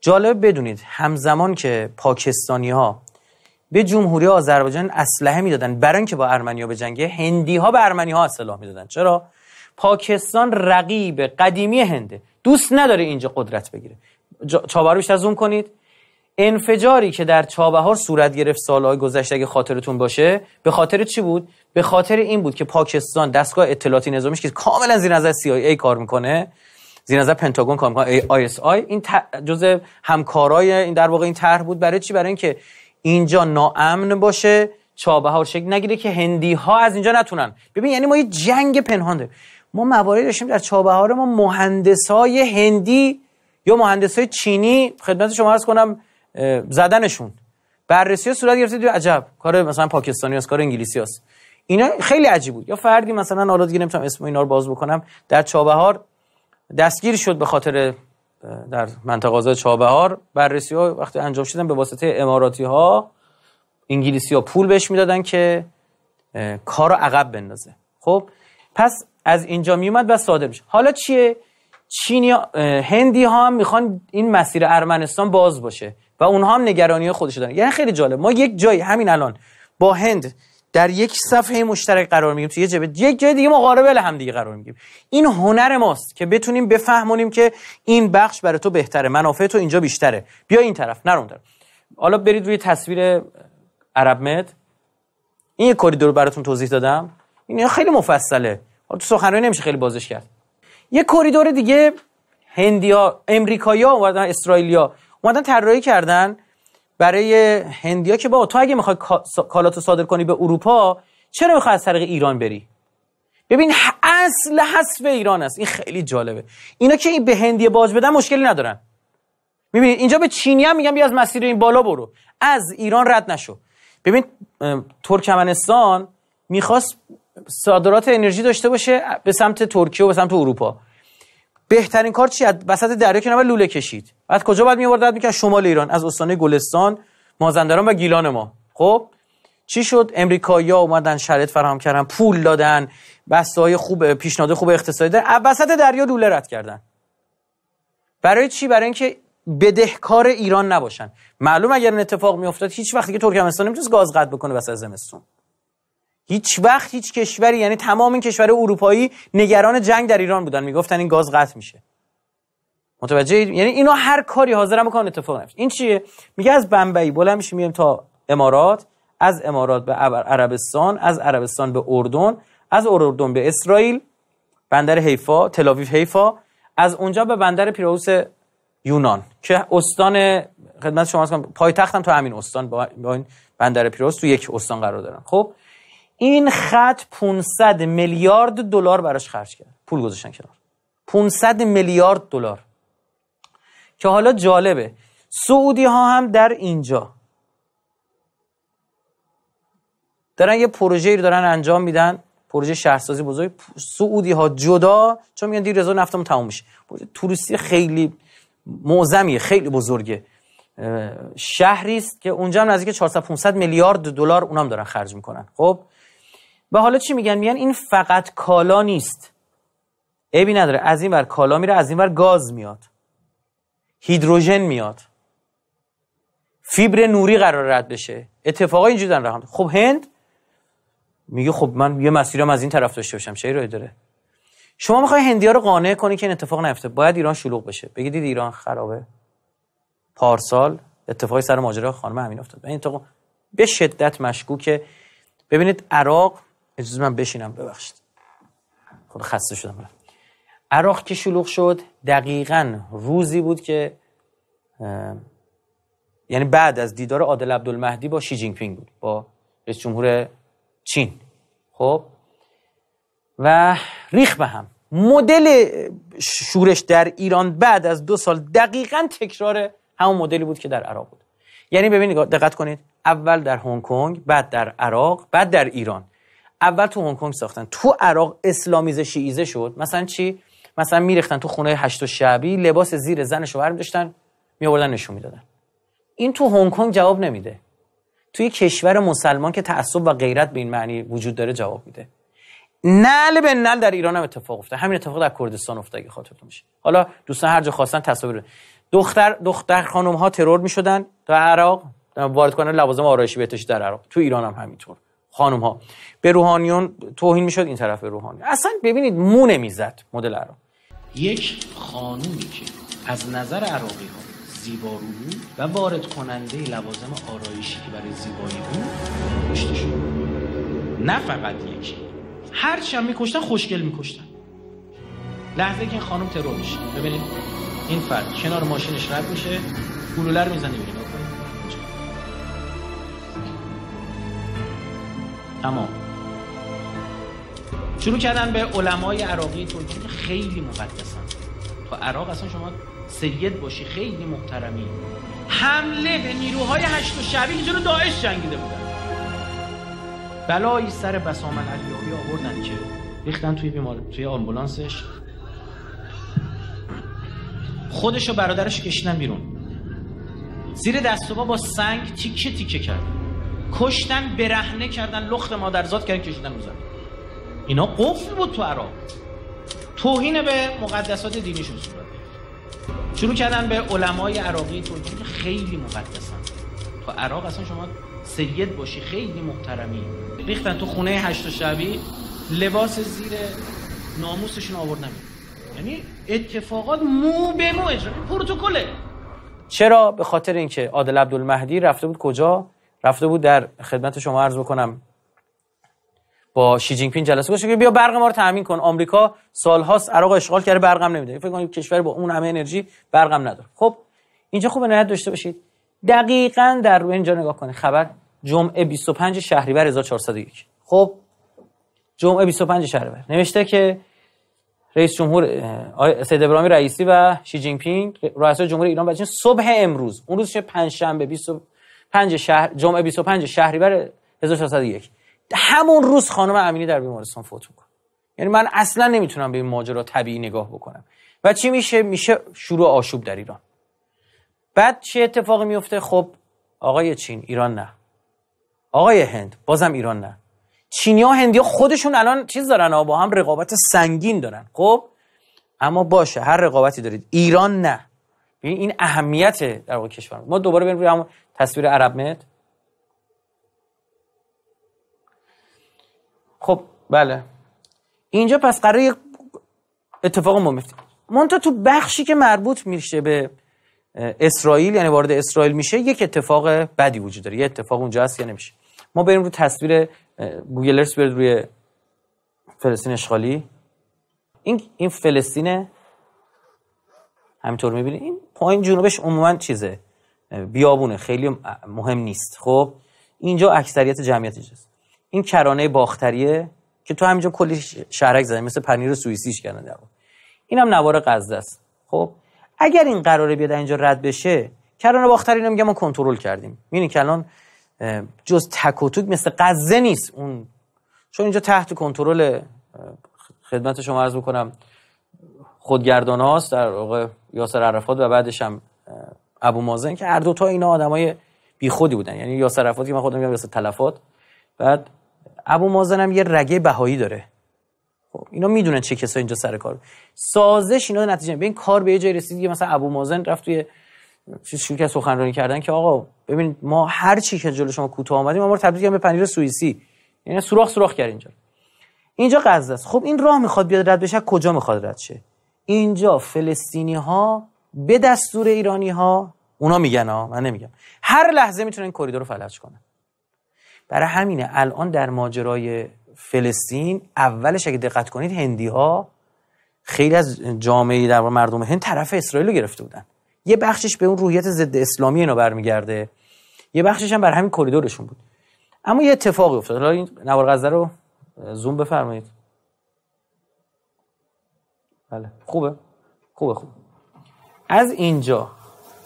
جالب بدونید همزمان که پاکستانی ها به جمهوری آذربایجان اسلحه میدادن برای اینکه با ارمنیا بجنگه هندی ها به ارمنی ها اسلحه میدادن چرا پاکستان رقیب قدیمی هنده دوست نداره اینجا قدرت بگیره چابه بیشتر زوم کنید انفجاری که در چابهار صورت گرفت سالهای گذشته اگه خاطرتون باشه به خاطر چی بود به خاطر این بود که پاکستان دستگاه اطلاعاتی نظامیش که کاملا زیر نظر ای کار میکنه زیر نظر پنتاگون کار میکنه ISI این جزء همکارای این در واقع این طرح بود برای چی برای اینکه اینجا ناامن باشه چابهار شکل نگیره که هندی ها از اینجا نتونن ببین یعنی ما یه جنگ پنهان داریم ما مواردی داشتیم در چابهار ما مهندس های هندی یا مهندس های چینی خدمت شما هست کنم زدنشون بررسی صورت گرفته دو عجب کار مثلا پاکستانی هست کار انگلیسی هست اینا خیلی عجیب بود یا فردی مثلا حالا دیگه نمیتونم اسم اینا رو باز بکنم در چابهار دستگیر شد به خاطر در منطقه آزاد چابهار بررسی ها وقتی انجام شدن به واسطه اماراتی ها انگلیسی ها پول بهش میدادن که کار رو عقب بندازه خب پس از اینجا میومد و صادر میشه حالا چیه چینی هندی ها هم میخوان این مسیر ارمنستان باز باشه و اونها هم نگرانی خودش دارن یعنی خیلی جالب ما یک جایی همین الان با هند در یک صفحه مشترک قرار میگیریم تو یه جبه یک جای دیگه مقاربه هم دیگه قرار میگیریم این هنر ماست که بتونیم بفهمونیم که این بخش برای تو بهتره منافع تو اینجا بیشتره بیا این طرف نه حالا برید روی تصویر عرب مد این یه کوریدور براتون توضیح دادم این خیلی مفصله تو سخنرانی نمیشه خیلی بازش کرد یه کریدور دیگه هندیا امریکایا اومدن اسرائیلیا اومدن طراحی کردن برای هندیا که با تو اگه میخوای کالاتو صادر کنی به اروپا چرا میخوای از طریق ایران بری ببین اصل حذف ایران است این خیلی جالبه اینا که این به هندی باز بدن مشکلی ندارن میبینید اینجا به چینی هم میگن بیا از مسیر این بالا برو از ایران رد نشو ببین ترکمنستان میخواست صادرات انرژی داشته باشه به سمت ترکیه و به سمت اروپا بهترین کار چیه وسط دریا که نباید لوله کشید بعد کجا باید می از شمال ایران از استان گلستان مازندران و گیلان ما خب چی شد امریکایی‌ها اومدن شرط فراهم کردن پول دادن بسته های خوب پیشنهاد خوب اقتصادی دادن وسط دریا لوله رد کردن برای چی برای اینکه بدهکار ایران نباشن معلوم اگر این اتفاق میافتاد هیچ وقت که ترکمنستان نمیتونست گاز قطع بکنه وسط زمستون هیچ وقت هیچ کشوری یعنی تمام این کشور اروپایی نگران جنگ در ایران بودن میگفتن این گاز قطع میشه متوجه یعنی اینا هر کاری هم بکنن اتفاق نمیشه این چیه میگه از بمبئی بلند میشه میایم تا امارات از امارات به عربستان از عربستان به اردن از اردن به اسرائیل بندر حیفا تل حیفا از اونجا به بندر پیروس یونان که استان خدمت شما پایتختم تو همین استان با این بندر پیروس تو یک استان قرار دارن خب این خط 500 میلیارد دلار براش خرج کرد پول گذاشتن کنار 500 میلیارد دلار که حالا جالبه سعودی ها هم در اینجا دارن یه پروژه رو دارن انجام میدن پروژه شهرسازی بزرگ سعودی ها جدا چون میگن دیر رضا نفتمون تموم میشه پروژه توریستی خیلی معظمیه خیلی بزرگه شهری است که اونجا هم نزدیک 400 500 میلیارد دلار اونام دارن خرج میکنن خب و حالا چی میگن میگن این فقط کالا نیست عیبی نداره از این ور کالا میره از این ور گاز میاد هیدروژن میاد فیبر نوری قرار رد بشه اتفاقا اینجوری دارن راه خب هند میگه خب من یه مسیرم از این طرف داشته باشم چه داره شما میخوای هندی ها رو قانع کنی که این اتفاق نیفته باید ایران شلوغ بشه بگید ایران خرابه پارسال اتفاقی سر ماجرا خانم امین افتاد به شدت مشکوکه ببینید عراق اجازه من بشینم ببخشید خود خب، خسته شدم عراق که شلوغ شد دقیقا روزی بود که یعنی بعد از دیدار عادل عبدالمهدی با شی جینگ پینگ بود با رئیس جمهور چین خب و ریخ به هم مدل شورش در ایران بعد از دو سال دقیقا تکرار همون مدلی بود که در عراق بود یعنی ببینید دقت کنید اول در هنگ کنگ بعد در عراق بعد در ایران اول تو هنگ کنگ ساختن تو عراق اسلامیزه شیعیزه شد مثلا چی مثلا میریختن تو خونه هشت و شبی لباس زیر زن برمی داشتن آوردن نشون میدادن این تو هنگ کنگ جواب نمیده توی کشور مسلمان که تعصب و غیرت به این معنی وجود داره جواب میده نل به نل در ایران هم اتفاق افتاد همین اتفاق در کردستان افتاد اگه خاطرتون میشه حالا دوستان هر جا خواستن تصاویر دختر دختر خانم ها ترور میشدن در عراق وارد کردن لوازم آرایشی بهداشتی در عراق تو ایران هم همینطور خانم ها به روحانیون توهین میشد این طرف به روحانی اصلا ببینید مو نمیزد مدل عراق یک خانومی که از نظر عراقی ها زیبارو بود و وارد کننده لوازم آرایشی که برای زیبایی بود کشته شد نه فقط یکی هرچی هم میکشتن خوشگل میکشتن لحظه که این خانم ترور میشه ببینید این فرد کنار ماشینش رد میشه گلوله رو میزنه تمام شروع کردن به علمای عراقی ترکی خیلی مقدسن تا عراق اصلا شما سید باشی خیلی محترمی حمله به نیروهای هشت و شبیه که داعش جنگیده بودن بلایی سر بسامن علیابی آوردن که ریختن توی بیمار توی آمبولانسش خودش و برادرش کشیدن بیرون زیر دستوبا با سنگ تیکه تیکه کرد کشتن برهنه کردن لخت مادرزاد کردن کشیدن رو اینا قفل بود تو عراق توهین به مقدسات دینیشون صورت شروع کردن به علمای عراقی تو خیلی مقدسن تو عراق اصلا شما سید باشی خیلی محترمی ریختن تو خونه هشت شبی لباس زیر ناموسشون آوردن یعنی اتفاقات مو به مو اجرا پروتکله چرا به خاطر اینکه عادل عبدالمهدی رفته بود کجا رفته بود در خدمت شما عرض بکنم با شی جین پین جلسه باشه که بیا برق ما رو تامین کن آمریکا سالهاست عراق اشغال کرده برقم نمیده فکر کنید کشور با اون همه انرژی برقم نداره خب اینجا خوب نهایت داشته باشید دقیقا در روی اینجا نگاه کنید خبر جمعه 25 شهریور 1401 خب جمعه 25 شهریور نوشته که رئیس جمهور سید ابراهیم رئیسی و شی جین پینگ رئیس جمهور ایران و صبح امروز اون روز پنج شنبه 20 5 شهر جمعه 25 شهریور 1601 همون روز خانم امینی در بیمارستان فوت میکنه یعنی من اصلا نمیتونم به این ماجرا طبیعی نگاه بکنم و چی میشه میشه شروع آشوب در ایران بعد چه اتفاقی میفته خب آقای چین ایران نه آقای هند بازم ایران نه چینیا هندیا خودشون الان چیز دارن با هم رقابت سنگین دارن خب اما باشه هر رقابتی دارید ایران نه یعنی این اهمیت در واقع کشور ما دوباره بریم روی همون تصویر عرب خب بله اینجا پس قرار اتفاق میفته مونتا تو بخشی که مربوط میشه به اسرائیل یعنی وارد اسرائیل میشه یک اتفاق بدی وجود داره یه اتفاق اونجا هست یا نمیشه ما بریم رو تصویر گوگلرس برید روی فلسطین اشغالی این این فلسطینه همینطور میبینید این پایین جنوبش عموما چیزه بیابونه خیلی مهم نیست خب اینجا اکثریت جمعیت اینجاست این کرانه باختریه که تو همینجا کلی شهرک زدن مثل پنیر سوئیسیش کردن این هم نوار غزه است خب اگر این قراره بیاد اینجا رد بشه کرانه باختری اینو میگه ما کنترل کردیم میبینی که الان جز تک مثل غزه نیست اون چون اینجا تحت کنترل خدمت شما عرض بکنم خودگرداناست در واقع یاسر عرفات و بعدش هم ابو مازن که هر دو تا اینا آدمای بیخودی بودن یعنی یاسر عرفات که من خودم میگم یاسر تلفات بعد ابو مازن هم یه رگه بهایی داره خب اینا میدونن چه کسایی اینجا سر کار سازش اینا نتیجه به این کار به یه جای رسید که مثلا ابو مازن رفت توی چیز شروع که سخنرانی کردن که آقا ببین ما هر چی که جلو شما کوتاه اومدیم ما رو تبدیل به پنیر سوئیسی یعنی سوراخ سوراخ کرد اینجا اینجا غزه است خب این راه میخواد بیاد رد بشه کجا میخواد رد شه اینجا فلسطینی ها به دستور ایرانی ها اونا میگن ها من نمیگم هر لحظه میتونن این کریدور رو فلج کنن برای همینه الان در ماجرای فلسطین اولش اگه دقت کنید هندی ها خیلی از جامعه در مردم هند طرف اسرائیل رو گرفته بودن یه بخشش به اون روحیت ضد اسلامی اینا برمیگرده یه بخشش هم بر همین کوریدورشون بود اما یه اتفاقی افتاد حالا نوار غزه رو زوم بفرمایید بله خوبه خوبه خوب از اینجا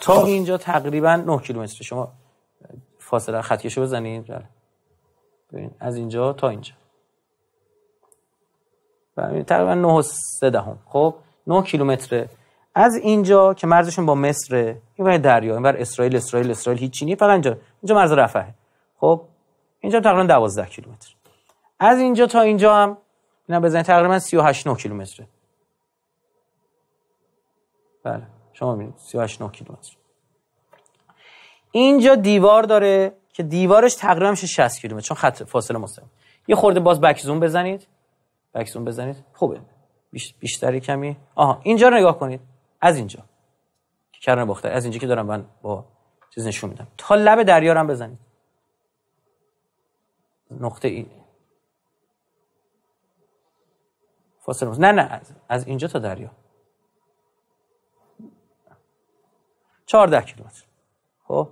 تا اینجا تقریبا 9 کیلومتر شما فاصله خطیشو بزنید بله ببین از اینجا تا اینجا بله تقریبا 9 دهم خب 9 کیلومتر از اینجا که مرزشون با مصر این ور دریا این ور اسرائیل اسرائیل اسرائیل هیچ چینی فقط اینجا اینجا مرز رفعه خب اینجا تقریبا 12 کیلومتر از اینجا تا اینجا هم اینا بزنید تقریبا 38 9 کیلومتره بله شما ببینید 38 کیلومتر اینجا دیوار داره که دیوارش تقریبا میشه 60 کیلومتر چون خط فاصله مستقیم یه خورده باز بک بزنید بک بزنید خوبه بیشتری کمی آها اینجا رو نگاه کنید از اینجا کرن باختر از اینجا که دارم من با چیز نشون میدم تا لب دریا رو هم بزنید نقطه ای فاصله نه نه از اینجا تا دریا 14 کیلومتر خب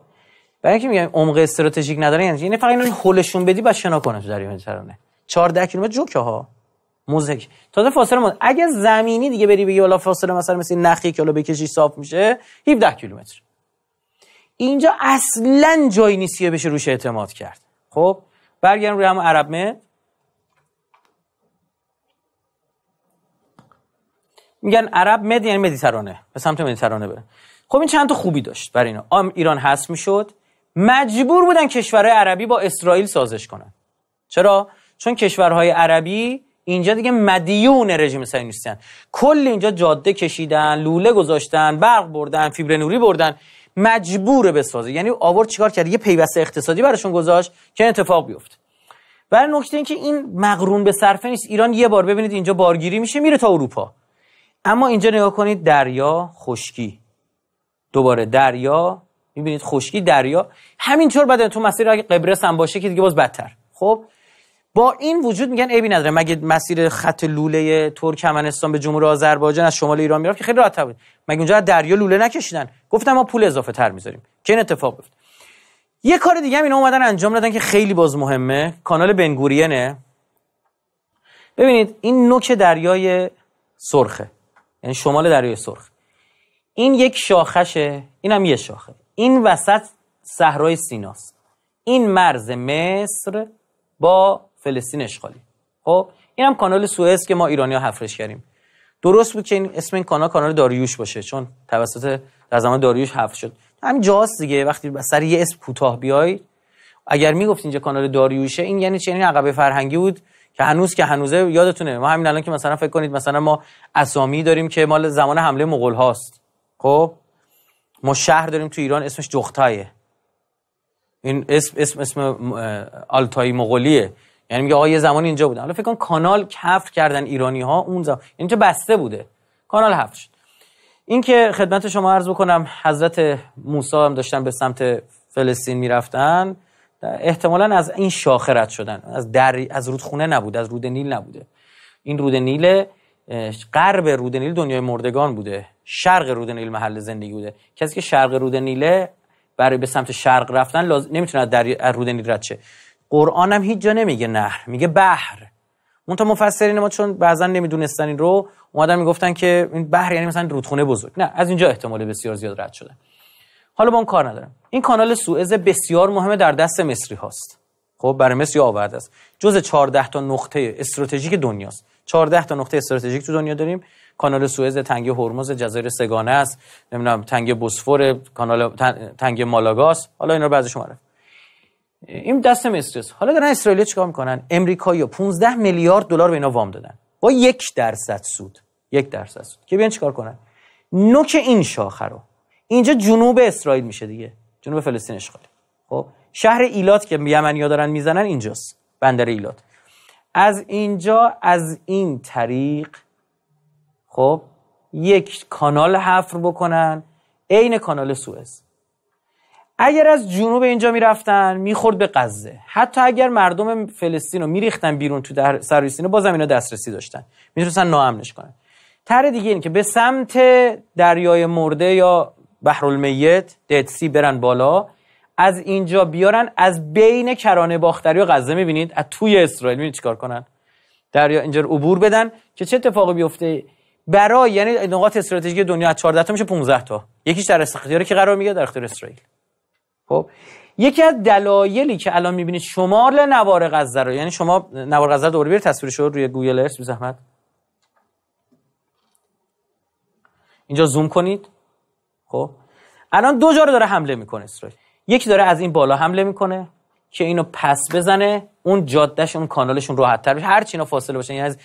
برای اینکه میگم عمق استراتژیک نداره یعنی یعنی فقط اینا هولشون بدی بعد شنا کنه تو دریای مدیترانه 14 کیلومتر جوکه ها موزک تازه فاصله مون اگه زمینی دیگه بری بگی والا فاصله مثلا مثل نخی که بکشی صاف میشه 17 کیلومتر اینجا اصلا جایی نیست که بشه روش اعتماد کرد خب برگردیم روی هم عرب مه میگن عرب مد یعنی مدیترانه به سمت مدیترانه بره خب این چند تا خوبی داشت برای اینا ایران حذف میشد مجبور بودن کشورهای عربی با اسرائیل سازش کنن چرا چون کشورهای عربی اینجا دیگه مدیون رژیم صهیونیستن کل اینجا جاده کشیدن لوله گذاشتن برق بردن فیبر نوری بردن مجبور سازه یعنی آورد چیکار کرد یه پیوسته اقتصادی براشون گذاشت که اتفاق بیفت برای نکته اینکه این مقرون به صرفه نیست ایران یه بار ببینید اینجا بارگیری میشه میره تا اروپا اما اینجا نگاه کنید دریا خشکی دوباره دریا میبینید خشکی دریا همینطور بعد تو مسیر اگه قبرس هم باشه که دیگه باز بدتر خب با این وجود میگن عیبی نداره مگه مسیر خط لوله ترکمنستان به جمهور آذربایجان از شمال ایران میرفت که خیلی راحت بود مگه اونجا دریا لوله نکشیدن گفتم ما پول اضافه تر میذاریم که این اتفاق بود یه کار دیگه هم اینا اومدن انجام دادن که خیلی باز مهمه کانال بنگورینه ببینید این نوک دریای سرخه یعنی شمال دریای سرخ این یک شاخشه این هم یه شاخه این وسط صحرای سیناست این مرز مصر با فلسطین اشغالی خب این هم کانال سوئز که ما ایرانی ها حفرش کردیم درست بود که این اسم این کانال کانال داریوش باشه چون توسط در زمان داریوش حفر شد همین جاست دیگه وقتی سر یه اسم کوتاه بیای اگر میگفت اینجا کانال داریوشه این یعنی چه این عقبه فرهنگی بود که هنوز که هنوزه یادتونه ما همین الان که مثلا فکر کنید مثلا ما اسامی داریم که مال زمان حمله مغول هاست خب ما شهر داریم تو ایران اسمش جختایه این اسم اسم اسم آلتایی مغولیه یعنی میگه آقا یه زمان اینجا بودن حالا فکر کن کانال کفر کردن ایرانی ها اون زمان یعنی بسته بوده کانال هفت شد این که خدمت شما عرض بکنم حضرت موسی هم داشتن به سمت فلسطین میرفتن احتمالا از این شاخرت شدن از در از رودخونه نبود از رود نیل نبوده این رود نیله غرب رود نیل دنیای مردگان بوده شرق رود نیل محل زندگی بوده کسی که شرق رود نیله برای به سمت شرق رفتن لاز... نمیتونه در رود نیل رد شه قرآن هم هیچ جا نمیگه نهر میگه بحر اون تا مفسرین ما چون بعضا نمیدونستن این رو اومدن میگفتن که این بحر یعنی مثلا رودخونه بزرگ نه از اینجا احتمال بسیار زیاد رد شده حالا با اون کار ندارم این کانال سوئز بسیار مهمه در دست مصری هاست خب برای مصر آورده است جز 14 تا نقطه استراتژیک دنیاست 14 تا نقطه استراتژیک تو دنیا داریم کانال سوئز تنگه هرمز جزایر سگانه است نمیدونم تنگه بوسفور کانال تنگه مالاگاس حالا اینا رو بعضی شما رفت این دست مصریه حالا دارن اسرائیل چیکار میکنن امریکایی‌ها 15 میلیارد دلار به اینا وام دادن با یک درصد سود یک درصد سود که بیان چیکار کنن نوک این شاخه رو اینجا جنوب اسرائیل میشه دیگه جنوب فلسطین اشغال خب شهر ایلات که یمنیا دارن میزنن اینجاست بندر ایلات از اینجا از این طریق خب یک کانال حفر بکنن عین کانال سوئز اگر از جنوب اینجا میرفتن میخورد به غزه حتی اگر مردم فلسطین رو میریختن بیرون تو در سرویسینه بازم اینا دسترسی داشتن میتونستن ناامنش کنن تر دیگه این که به سمت دریای مرده یا بحرالمیت ددسی برن بالا از اینجا بیارن از بین کرانه باختری و غزه میبینید از توی اسرائیل میبینید چیکار کنن دریا اینجا رو عبور بدن که چه اتفاقی بیفته برای یعنی نقاط استراتژیک دنیا از 14 تا میشه 15 تا یکیش در اختیار که قرار میگه در اختیار اسرائیل خب یکی از دلایلی که الان میبینید شمال نوار غزه رو یعنی شما نوار غزه دوباره بیر تصویرش رو روی گوگل ارث زحمت اینجا زوم کنید خب الان دو جا رو داره حمله میکنه اسرائیل یکی داره از این بالا حمله میکنه که اینو پس بزنه اون جادهش اون کانالشون راحت تر بشه هر فاصله باشه یعنی از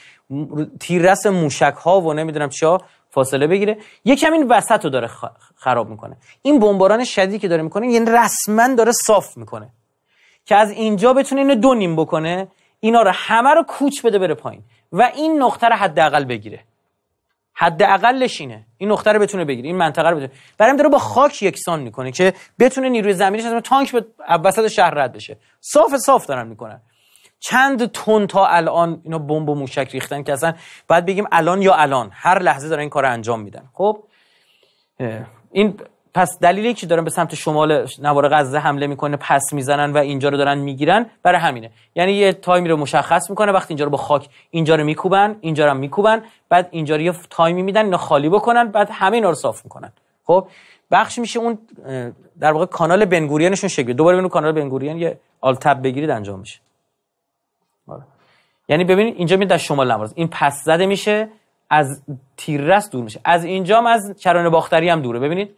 تیررس موشک ها و نمیدونم چیا فاصله بگیره یکم این وسط رو داره خراب میکنه این بمباران شدیدی که داره میکنه یعنی رسما داره صاف میکنه که از اینجا بتونه اینو دو نیم بکنه اینا رو همه رو کوچ بده بره پایین و این نقطه رو حداقل بگیره حد اقلش اینه این نقطه رو بتونه بگیره این منطقه رو بتونه برام داره با خاک یکسان میکنه که بتونه نیروی زمینیش از تانک به وسط شهر رد بشه صاف صاف دارن میکنن چند تن تا الان اینا بمب و موشک ریختن که اصلا باید بگیم الان یا الان هر لحظه دارن این کار رو انجام میدن خب این پس دلیلی که دارن به سمت شمال نوار غزه حمله میکنه پس میزنن و اینجا رو دارن میگیرن برای همینه یعنی یه تایمی رو مشخص میکنه وقتی اینجا رو با خاک اینجا رو میکوبن اینجا رو میکوبن بعد اینجا رو یه تایمی میدن اینا خالی بکنن بعد همه اینا رو صاف میکنن خب بخش میشه اون در واقع کانال بنگوریانشون شکل دوباره ببینید کانال بنگوریان یه آلتب بگیرید انجام میشه آره. یعنی ببینید اینجا می در شمال نوار این پس زده میشه از تیررس دور میشه از اینجا از کرانه باختری هم دوره ببینید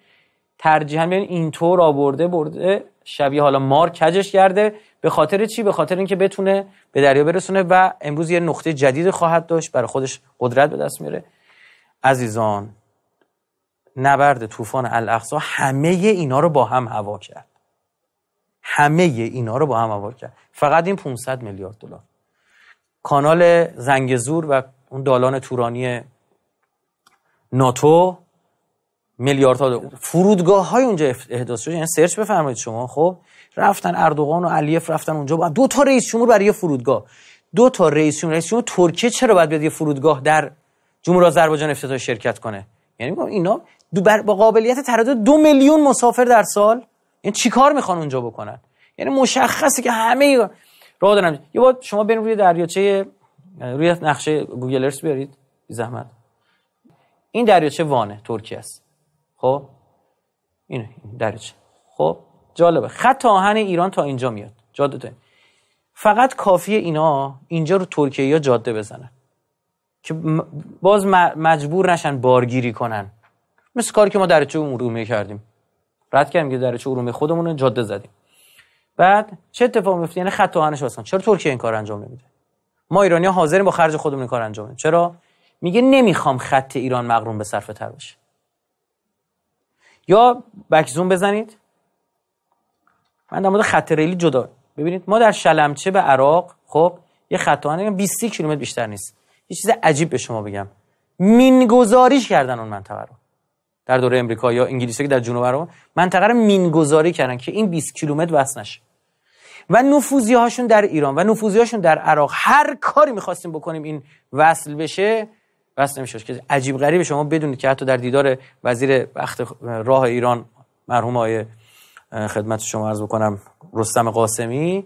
ترجیحاً ببین اینطور آورده برده شبیه حالا مار کجش کرده به خاطر چی به خاطر اینکه بتونه به دریا برسونه و امروز یه نقطه جدید خواهد داشت برای خودش قدرت به دست میره عزیزان نبرد طوفان الاقصا همه اینا رو با هم هوا کرد همه اینا رو با هم هوا کرد فقط این 500 میلیارد دلار کانال زنگزور و اون دالان تورانی ناتو میلیاردها فرودگاه های اونجا احداث شد یعنی سرچ بفرمایید شما خب رفتن اردوغان و علیف رفتن اونجا با دو تا رئیس جمهور برای فرودگاه دو تا رئیس جمهور رئیس جمهور ترکیه چرا باید بیاد یه فرودگاه در جمهور آذربایجان افتتاح شرکت کنه یعنی خب اینا دو بر با قابلیت تردد دو میلیون مسافر در سال یعنی چیکار میخوان اونجا بکنن یعنی مشخصه که همه راه دارن یه بار شما برید روی دریاچه روی نقشه گوگل ارث بیارید زحمت این دریاچه وانه ترکیه است خب اینه این خب جالبه خط آهن ایران تا اینجا میاد جاده داریم فقط کافی اینا اینجا رو ترکیه یا جاده بزنن که باز مجبور نشن بارگیری کنن مثل کاری که ما درچه چه می کردیم رد کردیم که در چه خودمون جاده زدیم بعد چه اتفاق میفته یعنی خط آهنش واسه چرا ترکیه این کار انجام نمیده ما ایرانی ها حاضریم با خرج خودمون این کار انجام بدیم چرا میگه نمیخوام خط ایران مغروم به صرفه تر بشه یا بکزون بزنید من در مورد خط ریلی جدا ببینید ما در شلمچه به عراق خب یه خط 20 کیلومتر بیشتر نیست یه چیز عجیب به شما بگم مینگذاریش کردن اون منطقه رو در دوره امریکا یا انگلیسی که در جنوب رو منطقه رو مینگذاری کردن که این 20 کیلومتر وصل نشه و نفوزی هاشون در ایران و نفوزی هاشون در عراق هر کاری میخواستیم بکنیم این وصل بشه بس نمیشه که عجیب غریب شما بدونید که حتی در دیدار وزیر وقت راه ایران مرحوم های خدمت شما عرض بکنم رستم قاسمی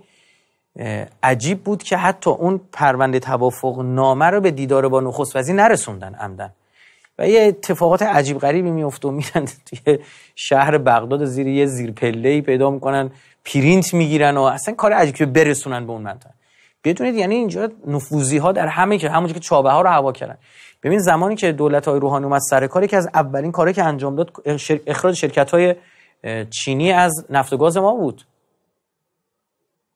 عجیب بود که حتی اون پرونده توافق نامه رو به دیدار با نخست وزیر نرسوندن عمدن و یه اتفاقات عجیب غریبی میفته و میرن توی شهر بغداد زیر یه زیر ای پیدا میکنن پرینت میگیرن و اصلا کار عجیبی برسونن به اون منطقه بدونید یعنی اینجا نفوذی ها در همه که همونجا که چابه ها رو هوا کردن ببین زمانی که دولت های روحانی اومد سر کاری که از اولین کاری که انجام داد اخراج شرکت های چینی از نفت و گاز ما بود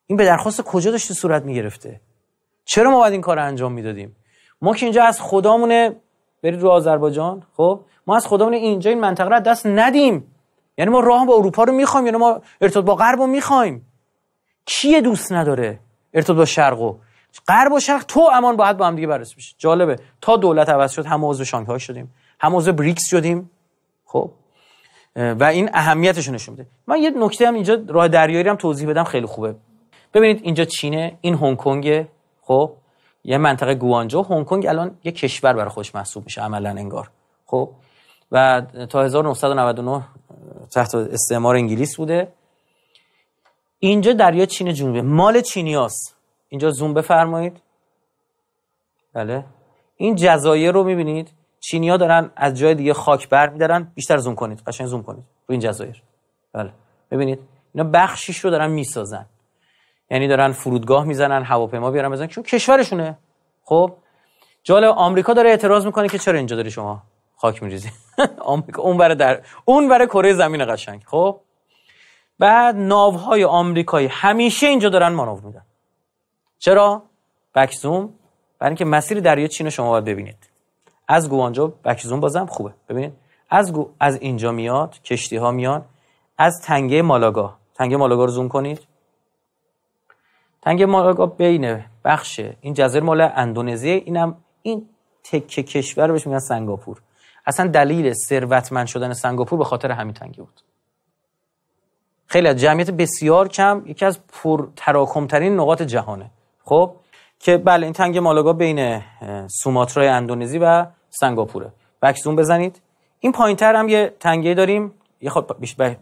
این به درخواست کجا داشته صورت می گرفته؟ چرا ما باید این کار انجام میدادیم ما که اینجا از خدامونه برید رو آذربایجان خب ما از خدامون اینجا این منطقه رو دست ندیم یعنی ما راه با اروپا رو میخوایم یعنی ما ارتباط با غرب رو میخوایم کیه دوست نداره ارتباط با شرق و غرب و شرق تو امان باید با هم دیگه بررسی بشه جالبه تا دولت عوض شد هم عضو شانگهای شدیم هم عضو بریکس شدیم خب و این اهمیتش نشون میده من یه نکته هم اینجا راه دریایی هم توضیح بدم خیلی خوبه ببینید اینجا چینه این هنگ کنگ خب یه منطقه گوانجو هنگ کنگ الان یه کشور برای خودش محسوب میشه عملا انگار خب و تا 1999 تحت استعمار انگلیس بوده اینجا دریا چین جنوبی مال هست اینجا زوم بفرمایید بله این جزایر رو میبینید چینیا دارن از جای دیگه خاک بر میدارن بیشتر زوم کنید قشنگ زوم کنید روی این جزایر بله ببینید اینا بخشیش رو دارن میسازن یعنی دارن فرودگاه میزنن هواپیما بیارن بزنن چون کشورشونه خب جالب آمریکا داره اعتراض میکنه که چرا اینجا داری شما خاک میریزی آمریکا اون بره در اون بره کره زمین قشنگ خب بعد ناوهای آمریکایی همیشه اینجا دارن مانور میدن چرا بکزوم برای اینکه مسیر دریای چین شما باید ببینید از گوانجا بکزوم بازم خوبه ببینید از از اینجا میاد کشتی ها میان از تنگه مالاگا تنگه مالاگا رو زوم کنید تنگه مالاگا بینه بخش این جزیره مال اندونزی اینم این تکه کشور بهش میگن سنگاپور اصلا دلیل ثروتمند شدن سنگاپور به خاطر همین تنگه بود خیلی از جمعیت بسیار کم یکی از پر تراکم ترین نقاط جهانه خب که بله این تنگ مالاگا بین سوماترای اندونزی و سنگاپوره زوم بزنید این پایین تر هم یه تنگه داریم یه خب بله.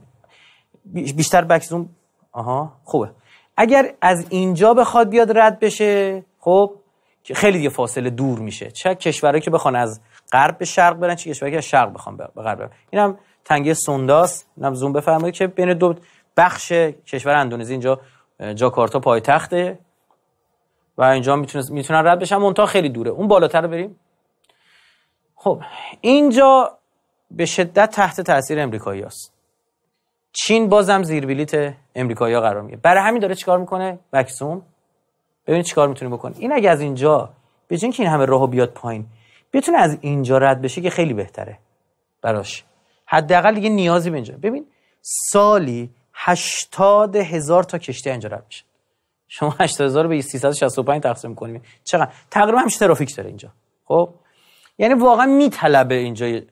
بیشتر زوم آها خوبه اگر از اینجا بخواد بیاد رد بشه خب که خیلی دیگه فاصله دور میشه چه کشورهایی که بخوان از غرب به شرق برن چه کشورهایی که از شرق بخوان به غرب برن اینم تنگه سونداس اینم زوم بفرمایید که بین دو بخش کشور اندونزی اینجا جاکارتا پایتخته و اینجا میتونن رد بشن منتها خیلی دوره اون بالاتر بریم خب اینجا به شدت تحت تاثیر امریکایی چین بازم زیر بلیت امریکایی قرار میگه برای همین داره چیکار میکنه وکسوم ببین چیکار میتونه بکنه این اگه از اینجا به که این همه راهو بیاد پایین بتونه از اینجا رد بشه که خیلی بهتره براش حداقل دیگه نیازی به اینجا ببین سالی هشتاد هزار تا کشتی اینجا رد میشه شما هزار به 365 تقسیم کنیم چقدر تقریبا همش ترافیک داره اینجا خب یعنی واقعا میطلبه اینجا چینی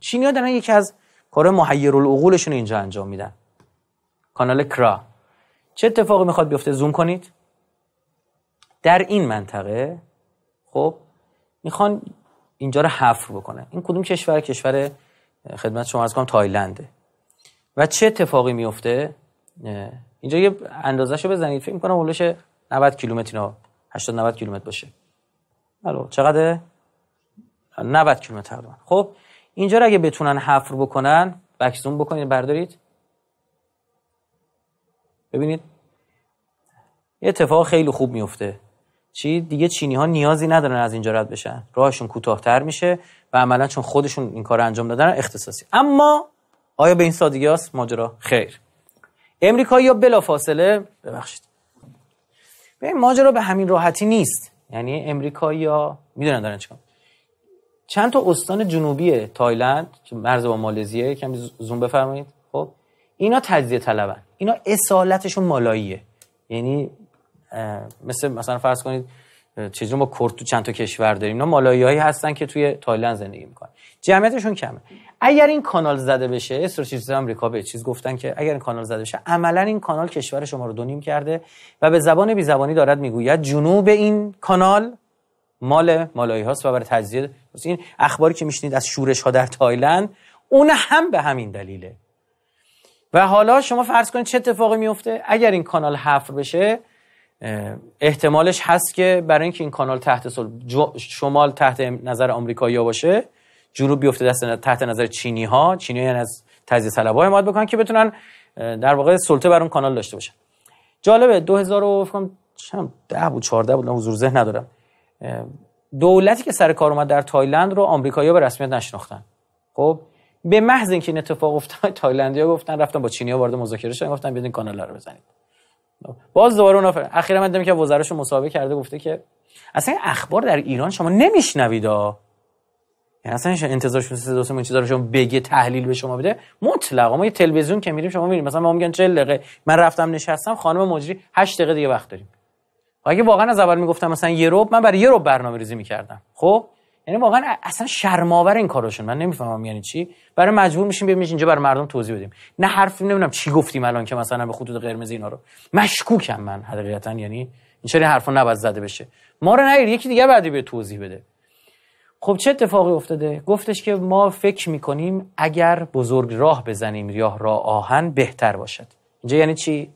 چینیا دارن یکی از کار محیر العقولشون اینجا انجام میدن کانال کرا چه اتفاقی میخواد بیفته زوم کنید در این منطقه خب میخوان اینجا رو حفر بکنه این کدوم کشور کشور خدمت شما از کنم تایلنده و چه اتفاقی میفته اینجا یه رو بزنید فکر کنم اولش 90 کیلومتر اینا 80 90 کیلومتر باشه الو چقدر 90 کیلومتر خب اینجا رو اگه بتونن حفر بکنن بکسون بکنید بردارید ببینید یه اتفاق خیلی خوب میفته چی دیگه چینی ها نیازی ندارن از اینجا رد بشن راهشون کوتاهتر میشه و عملا چون خودشون این کار انجام دادن اختصاصی اما آیا به این سادگی است ماجرا خیر امریکایی یا فاصله ببخشید به این ماجرا به همین راحتی نیست یعنی امریکایی ها میدونن دارن چیکار چند تا استان جنوبی تایلند که مرز با مالزیه کمی زوم بفرمایید خب اینا تجزیه طلبن اینا اصالتشون مالاییه یعنی مثل مثلا فرض کنید چجوری ما کرد تو چند تا کشور داریم اینا مالایی هستن که توی تایلند زندگی میکنن جمعیتشون کمه اگر این کانال زده بشه استراتژیست آمریکا به چیز گفتن که اگر این کانال زده بشه عملا این کانال کشور شما رو دونیم کرده و به زبان بی زبانی دارد میگوید جنوب این کانال مال مالایی هاست و برای تجزیه این اخباری که میشنید از شورش ها در تایلند اون هم به همین دلیله و حالا شما فرض کنید چه اتفاقی میفته اگر این کانال حفر بشه احتمالش هست که برای اینکه این کانال تحت شمال تحت نظر آمریکایی باشه جنوب بیفته دست تحت نظر چینی ها چینی یعنی از تجزیه های حمایت بکنن که بتونن در واقع سلطه بر اون کانال داشته باشن جالبه 2000 فکر کنم 10 بود 14 بود حضور ذهن ندارم دولتی که سر کار اومد در تایلند رو آمریکایی‌ها به رسمیت نشناختن خب به محض اینکه این اتفاق افتاد تایلندیا گفتن رفتن با چینی‌ها وارد مذاکره شدن گفتن بیاین کانال رو بزنید باز دوباره اونا فر... اخیرا من دیدم که مصاحبه کرده گفته که اصلا اخبار در ایران شما نمیشنوید یعنی اصلا انتظار دو سه چیزا رو شما بگه تحلیل به شما بده مطلقا ما یه تلویزیون که میریم شما میریم مثلا ما میگن 40 دقیقه من رفتم نشستم خانم مجری 8 دقیقه دیگه وقت داریم اگه واقعا از اول میگفتم مثلا یه روب من برای یه روب برنامه ریزی میکردم خب یعنی واقعا اصلا شرماور این کاراشون من نمیفهمم یعنی چی برای مجبور میشیم بیایم اینجا برای مردم توضیح بدیم نه حرفی نمیدونم چی گفتیم الان که مثلا به خطوط قرمز اینا رو مشکوکم من حقیقتا یعنی این چه حرفا نباید زده بشه ما رو نگیر یکی دیگه بعدی به توضیح بده خب چه اتفاقی افتاده گفتش که ما فکر میکنیم اگر بزرگ راه بزنیم یا راه آهن بهتر باشد اینجا یعنی چی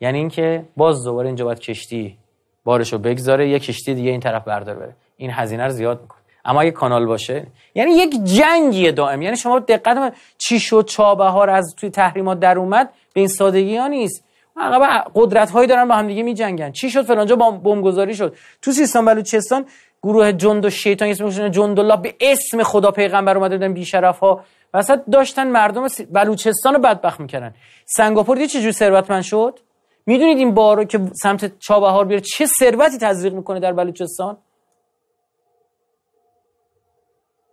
یعنی اینکه باز دوباره اینجا باید کشتی بارشو بگذاره یک کشتی دیگه این طرف بردار بره این هزینه رو زیاد میکنه اما اگه کانال باشه یعنی یک جنگی دائم یعنی شما دقت چی شد چابهار از توی تحریمات در اومد به این سادگی ها نیست عقب قدرت هایی دارن با همدیگه میجنگن چی شد فلانجا بمبگذاری شد تو سیستان بلوچستان گروه جند و شیطان اسمشون جندالله به اسم خدا پیغمبر اومده بودن بیشرف ها وسط داشتن مردم بلوچستان رو بدبخت میکردن سنگاپور دیگه چجور ثروتمند شد میدونید این بارو که سمت چابهار بیاره چه ثروتی تزریق میکنه در بلوچستان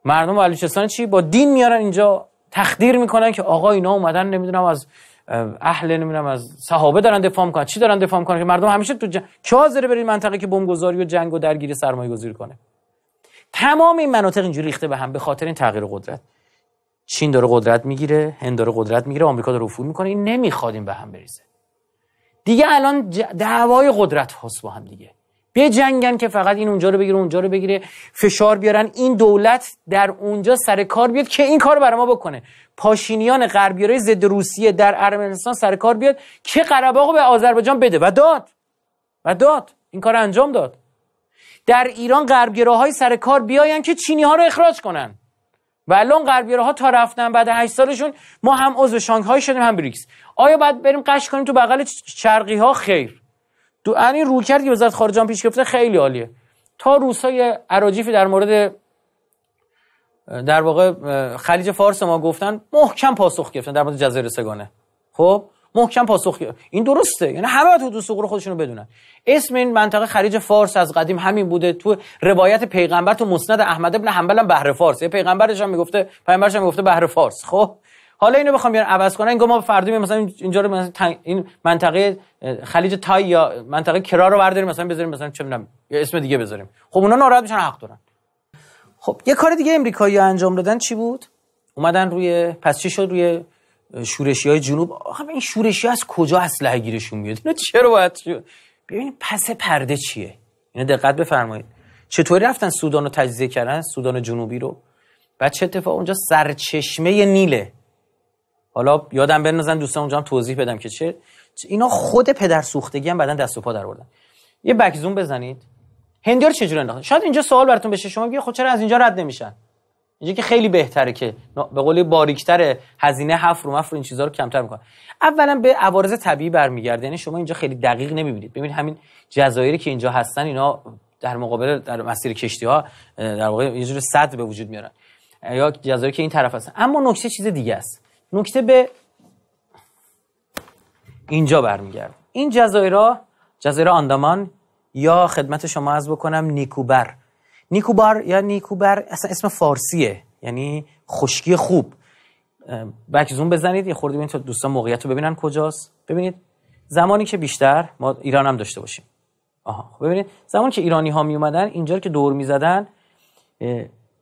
مردم بلوچستان چی با دین میارن اینجا تخدیر میکنن که آقا اینا اومدن نمیدونم از اهل نمیدونم از صحابه دارن دفاع میکنن چی دارن دفاع میکنن که مردم همیشه تو جنگ کی حاضر که منطقه که بمبگذاری و جنگ و درگیری سرمایه گذاری کنه تمام این مناطق اینجوری ریخته به هم به خاطر این تغییر قدرت چین داره قدرت میگیره هند داره قدرت میگیره آمریکا داره رفود میکنه این نمیخواد این به هم بریزه دیگه الان دعوای قدرت هست با هم دیگه جنگن که فقط این اونجا رو بگیره اونجا رو بگیره فشار بیارن این دولت در اونجا سر کار بیاد که این کار برای ما بکنه پاشینیان غربیارای ضد روسیه در ارمنستان سر کار بیاد که قره به آذربایجان بده و داد و داد این کار انجام داد در ایران غربگراهای سر کار بیاین که چینی ها رو اخراج کنن و الان ها تا رفتن بعد 8 سالشون ما هم عضو شانگهای شدیم هم بریکس آیا باید بریم قش کنیم تو بغل شرقی ها خیر دو این رو کرد که وزارت خارجه پیش گرفته خیلی عالیه تا روسای عراجیفی در مورد در واقع خلیج فارس ما گفتن محکم پاسخ گرفتن در مورد جزیره سگانه خب محکم پاسخ این درسته یعنی همه تو دو خودشونو خودشونو بدونن اسم این منطقه خلیج فارس از قدیم همین بوده تو روایت پیغمبر تو مسند احمد ابن حنبل هم بحر فارس یه پیغمبرش هم میگفته پیغمبرش هم میگفته بحر فارس خب حالا اینو بخوام بیان عوض کنن گفتم ما فردا مثلا اینجا رو مثلا این منطقه خلیج تای یا منطقه کرا رو برداریم مثلا بذاریم مثلا چه می‌دونم یا اسم دیگه بذاریم خب اونا ناراحت میشن حق دارن خب یه کار دیگه امریکایی انجام دادن چی بود اومدن روی پس چی شد روی شورشی های جنوب آخه این شورشی از کجا اسلحه گیرشون میاد اینا چرا باید ببینید پس پرده چیه اینا دقت بفرمایید چطوری رفتن سودان رو تجزیه کردن سودان جنوبی رو بعد چه اتفاق اونجا سرچشمه نیله حالا یادم بنازن دوستان اونجا هم توضیح بدم که چه اینا خود پدر سوختگی هم بعدن دست و پا درآوردن یه بک زوم بزنید هندیار رو چجوری انداخت شاید اینجا سوال براتون بشه شما بگید خب چرا از اینجا رد نمیشن اینجا که خیلی بهتره که به قولی باریکتر هزینه هفت رو مفر این چیزها رو کمتر میکنه اولا به عوارض طبیعی برمیگرده یعنی شما اینجا خیلی دقیق نمیبینید ببینید همین جزایری که اینجا هستن اینا در مقابل در مسیر کشتی ها در واقع یه جور صد به وجود میارن یا جزایری که این طرف هستن اما نکته چیز دیگه است نکته به اینجا برمیگرد این جزایرا جزایر آندامان یا خدمت شما از بکنم نیکوبر نیکوبر یا نیکوبر اصلا اسم فارسیه یعنی خشکی خوب زوم بزنید یه خورده ببینید تا دوستان موقعیت رو ببینن کجاست ببینید زمانی که بیشتر ما ایران هم داشته باشیم آها خب ببینید زمانی که ایرانی ها می اومدن اینجا که دور می زدن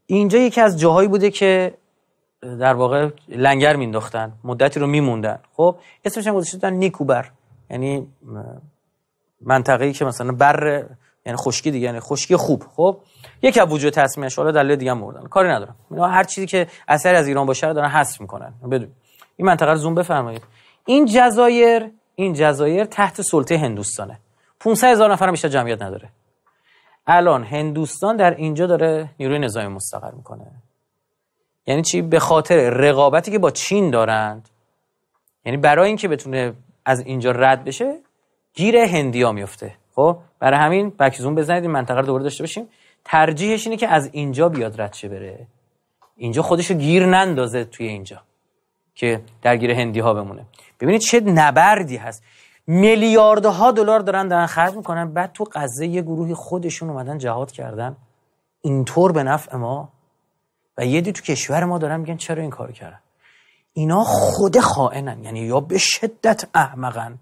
اینجا یکی از جاهایی بوده که در واقع لنگر مینداختن مدتی رو میموندن خب اسمش هم گذاشتن نیکوبر یعنی منطقه‌ای که مثلا بر یعنی خشکی دیگه یعنی خشکی خوب خب یک از وجوه تصمیمش حالا دلیل دیگه هم کاری ندارم اینا هر چیزی که اثر از ایران باشه رو دارن حذف میکنن بدون این منطقه رو زوم بفرمایید این جزایر این جزایر تحت سلطه هندوستانه 500 هزار نفر بیشتر جمعیت نداره الان هندوستان در اینجا داره نیروی نظامی مستقر میکنه یعنی چی به خاطر رقابتی که با چین دارند یعنی برای اینکه بتونه از اینجا رد بشه گیر هندیا میفته خب برای همین بکزون بزنید این منطقه رو دوباره داشته باشیم ترجیحش اینه که از اینجا بیاد رد شه بره اینجا خودش رو گیر نندازه توی اینجا که درگیر هندی ها بمونه ببینید چه نبردی هست میلیاردها دلار دارن دارن خرج میکنن بعد تو قضه یه گروهی خودشون اومدن جهاد کردن اینطور به نفع ما و یه دی تو کشور ما دارن میگن چرا این کار کردن اینا خود خائنن یعنی یا به شدت احمقن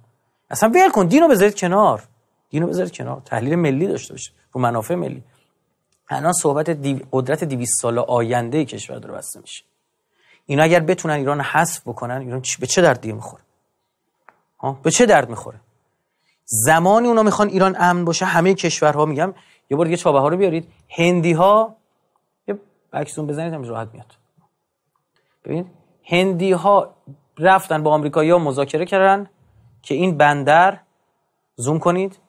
اصلا ول کن دینو بذارید کنار دینو بذارید کنار تحلیل ملی داشته باشه رو منافع ملی الان صحبت دیو... قدرت 200 سال آینده کشور داره بسته میشه اینا اگر بتونن ایران حذف بکنن ایران چ... به چه دردی میخوره ها به چه درد میخوره زمانی اونا میخوان ایران امن باشه همه کشورها میگم یه بار دیگه چابه رو بیارید هندی ها عکسون بزنید هم راحت میاد ببین هندی ها رفتن با آمریکایی ها مذاکره کردن که این بندر زوم کنید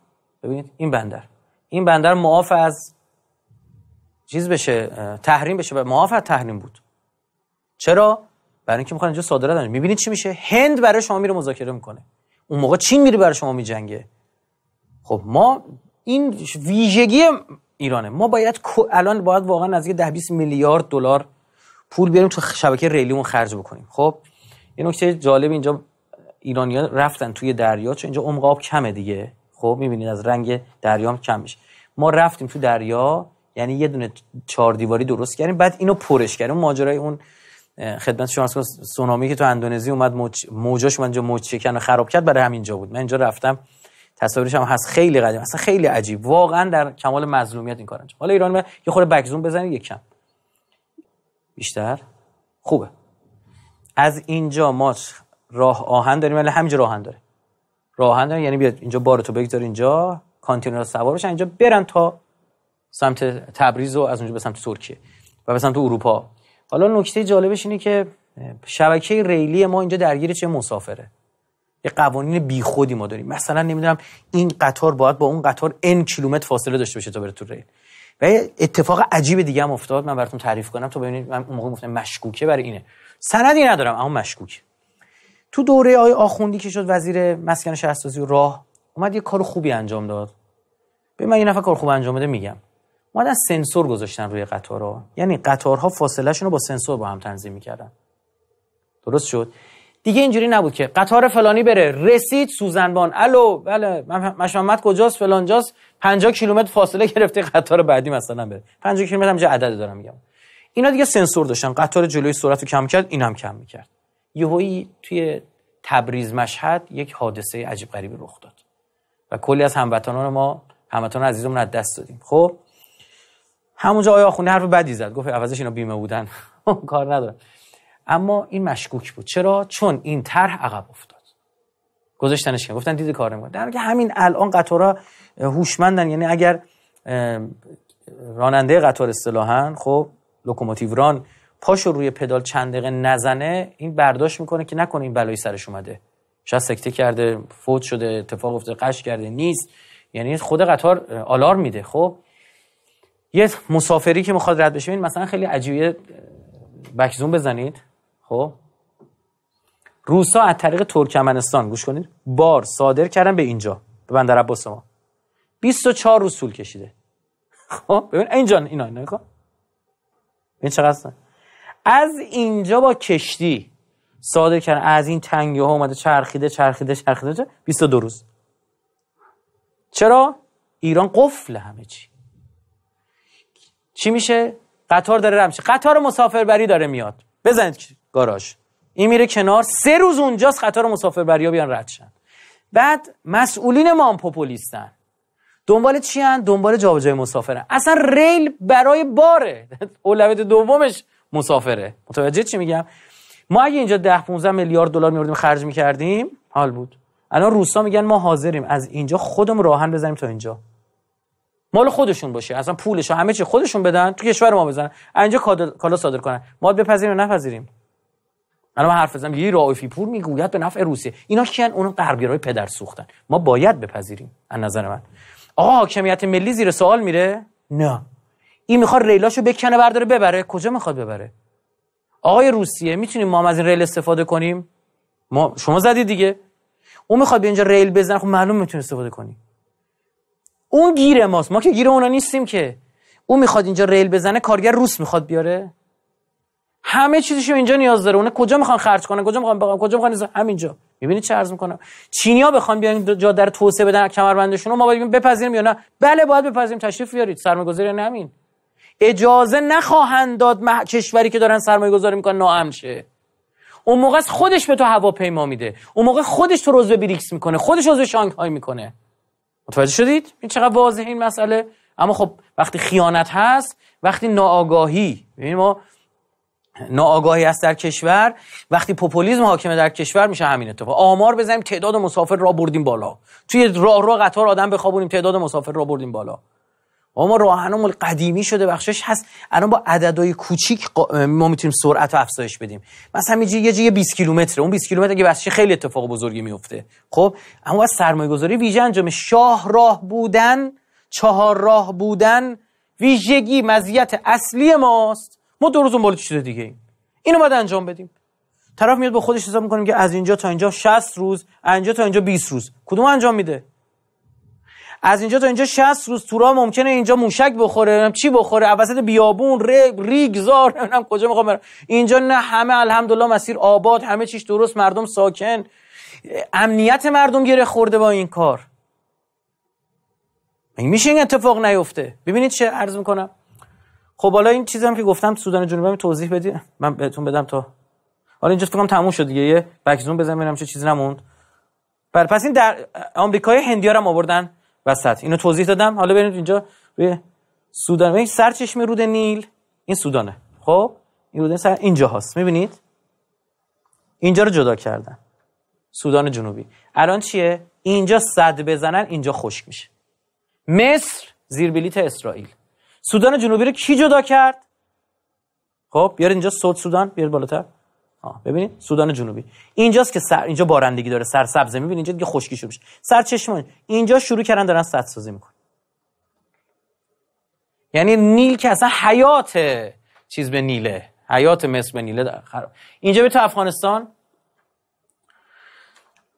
ببینید این بندر این بندر معاف از چیز بشه تحریم بشه معاف از تحریم بود چرا برای اینکه میخوان اینجا صادرات انجام میبینید چی میشه هند برای شما میره مذاکره میکنه اون موقع چین میره برای شما میجنگه خب ما این ویژگی ایرانه ما باید الان باید واقعا نزدیک ده بیس میلیارد دلار پول بیاریم تو شبکه ریلیمون خرج بکنیم خب یه نکته جالب اینجا ایرانیا رفتن توی دریا چون اینجا عمق آب کمه دیگه خب میبینید از رنگ دریا هم کم میشه ما رفتیم تو دریا یعنی یه دونه چهار دیواری درست کردیم بعد اینو پرش کردیم ماجرای اون خدمت شما سونامی که تو اندونزی اومد موج... موجاش منجا موج شکن و خراب کرد برای همینجا بود من اینجا رفتم تصاویرش هم هست خیلی قدیم اصلا خیلی عجیب واقعا در کمال مظلومیت این کار انجام حالا ایران یه خورده بکزون بزنید یک کم بیشتر خوبه از اینجا ما راه آهن داریم ولی همینجا راه آهن داره راه آهن داریم یعنی بیاد اینجا بارتو بگذار اینجا کانتینر سوار بشن اینجا برن تا سمت تبریز و از اونجا به سمت ترکیه و به سمت اروپا حالا نکته جالبش اینه که شبکه ریلی ما اینجا درگیر چه مسافره یه قوانین بیخودی ما داریم مثلا نمیدونم این قطار باید با اون قطار n کیلومتر فاصله داشته باشه تا بره تو ریل و یه اتفاق عجیب دیگه هم افتاد من براتون تعریف کنم تا ببینید من اون موقع گفتم مشکوکه برای اینه سندی ندارم اما مشکوک تو دوره آی آخوندی که شد وزیر مسکن شهرسازی و راه اومد یه کار خوبی انجام داد به من یه نفر کار خوب انجام بده میگم از سنسور گذاشتن روی قطارها یعنی قطارها فاصلهشون رو با سنسور با هم تنظیم میکردن درست شد دیگه اینجوری نبود که قطار فلانی بره رسید سوزنبان الو بله مشمت کجاست جاست 50 کیلومتر فاصله گرفته قطار بعدی مثلا بره 50 کیلومتر هم عدد دارم میگم اینا دیگه سنسور داشتن قطار جلوی سرعت رو کم کرد اینم کم میکرد یهویی توی تبریز مشهد یک حادثه عجیب غریبی رخ داد و کلی از هموطنان ما هموطنان عزیزمون از دست دادیم خب همونجا آیا خونه حرف بدی زد گفت عوضش اینا بیمه بودن کار نداره. اما این مشکوک بود چرا چون این طرح عقب افتاد گذاشتنش کردن گفتن دیده کار نمیکنه در همین الان قطارا هوشمندن یعنی اگر راننده قطار اصطلاحا خب لوکوموتیو ران پاشو روی پدال چند دقیقه نزنه این برداشت میکنه که نکنه این بلایی سرش اومده شاید سکته کرده فوت شده اتفاق افتاده قش کرده نیست یعنی خود قطار آلار میده خب یه مسافری که میخواد رد بشه این مثلا خیلی عجیبه بکزون بزنید خب روسا از طریق ترکمنستان گوش کنید بار صادر کردن به اینجا به بندر عباس ما 24 روز طول کشیده خب ببین اینجا اینا اینا خب ببین چقدر از اینجا با کشتی صادر کردن از این تنگه ها اومده چرخیده چرخیده چرخیده 22 روز چرا ایران قفل همه چی چی میشه قطار داره رمشه قطار مسافربری داره میاد بزنید گاراژ این میره کنار سه روز اونجاست مسافر مسافربریا بیان رد شن بعد مسئولین ما پوپولیستن دنبال چی هن؟ دنبال جابجای مسافرن اصلا ریل برای باره اولویت دومش مسافره متوجه چی میگم ما اگه اینجا 10 15 میلیارد دلار میوردیم خرج میکردیم حال بود الان روسا میگن ما حاضریم از اینجا خودم راهن بزنیم تا اینجا مال خودشون باشه اصلا پولش همه چی خودشون بدن تو کشور ما بزنن اینجا کالا صادر کنن ما بپذیریم یا نپذیریم الان من حرف بزنم یه رائفی پور میگوید به نفع روسیه اینا کیان اون غربیای پدر سوختن ما باید بپذیریم از نظر من آقا حاکمیت ملی زیر سوال میره نه این میخواد ریلاشو بکنه برداره ببره کجا میخواد ببره آقای روسیه میتونیم ما از این ریل استفاده کنیم ما شما زدید دیگه اون میخواد به اینجا ریل بزنه خب معلوم میتونه استفاده کنی اون گیر ماست ما که گیر اونا نیستیم که اون میخواد اینجا ریل بزنه کارگر روس میخواد بیاره همه چیزشو اینجا نیاز داره اون کجا میخوان خرج کنه کجا میخوان بگم کجا میخوان همینجا میبینی چه عرض میکنم چینیا بخوان بیان جا در توسعه بدن کمربندشون ما باید بپذیریم یا نه بله باید بپذیریم تشریف بیارید سرمایه‌گذاری یعنی همین اجازه نخواهند داد مح... کشوری که دارن سرمایه گذاری میکنن ناامن شه اون موقع خودش به تو هواپیما میده اون موقع خودش تو روز بریکس میکنه خودش به شانگهای میکنه متوجه شدید این چقدر واضح این مسئله اما خب وقتی خیانت هست وقتی ناآگاهی ببینید ما ناآگاهی هست در کشور وقتی پوپولیزم حاکمه در کشور میشه همین اتفاق آمار بزنیم تعداد مسافر را بردیم بالا توی راه را قطار آدم بخوابونیم تعداد مسافر را بردیم بالا ما راهنمون قدیمی شده بخشش هست الان با عددهای کوچیک ما میتونیم سرعت رو افزایش بدیم مثلا یه جیه 20 کیلومتر اون 20 کیلومتر که بخشش خیلی اتفاق بزرگی میفته خب اما از سرمایه گذاری ویژه انجام شاه راه بودن چهار راه بودن ویژگی مزیت اصلی ماست ما دو روز بالا شده دیگه اینو باید انجام بدیم طرف میاد با خودش حساب میکنیم که از اینجا تا اینجا 60 روز از اینجا تا اینجا 20 روز کدوم انجام میده از اینجا تا اینجا 60 روز تورا ممکنه اینجا موشک بخوره نمیدونم چی بخوره وسط بیابون ریگ زار نمیدونم کجا میخوام برم اینجا نه همه الحمدلله مسیر آباد همه چیش درست مردم ساکن امنیت مردم گره خورده با این کار این میشه این اتفاق نیفته ببینید چه عرض میکنم خب حالا این چیزی هم که گفتم سودان جنوبی توضیح بدی من بهتون بدم تا حالا اینجا فکر تموم شد دیگه یه بکزون بزنم ببینم چه چیزی نموند بر بله، پس این در آمریکای هندیا هم آوردن وسط اینو توضیح دادم حالا برید اینجا روی سودان سر سرچشمه رود نیل این سودانه خب این رود سر اینجا هست میبینید اینجا رو جدا کردن سودان جنوبی الان چیه اینجا صد بزنن اینجا خشک میشه مصر زیر بلیت اسرائیل سودان جنوبی رو کی جدا کرد خب بیار اینجا سود سودان بیار بالاتر ببینید سودان جنوبی اینجاست که سر اینجا بارندگی داره سر می میبینید اینجا دیگه خشکی شروع سر چشمه اینجا شروع کردن دارن سازی میکنن یعنی نیل که اصلا حیات چیز به نیله حیات مصر به نیله خراب اینجا به تو افغانستان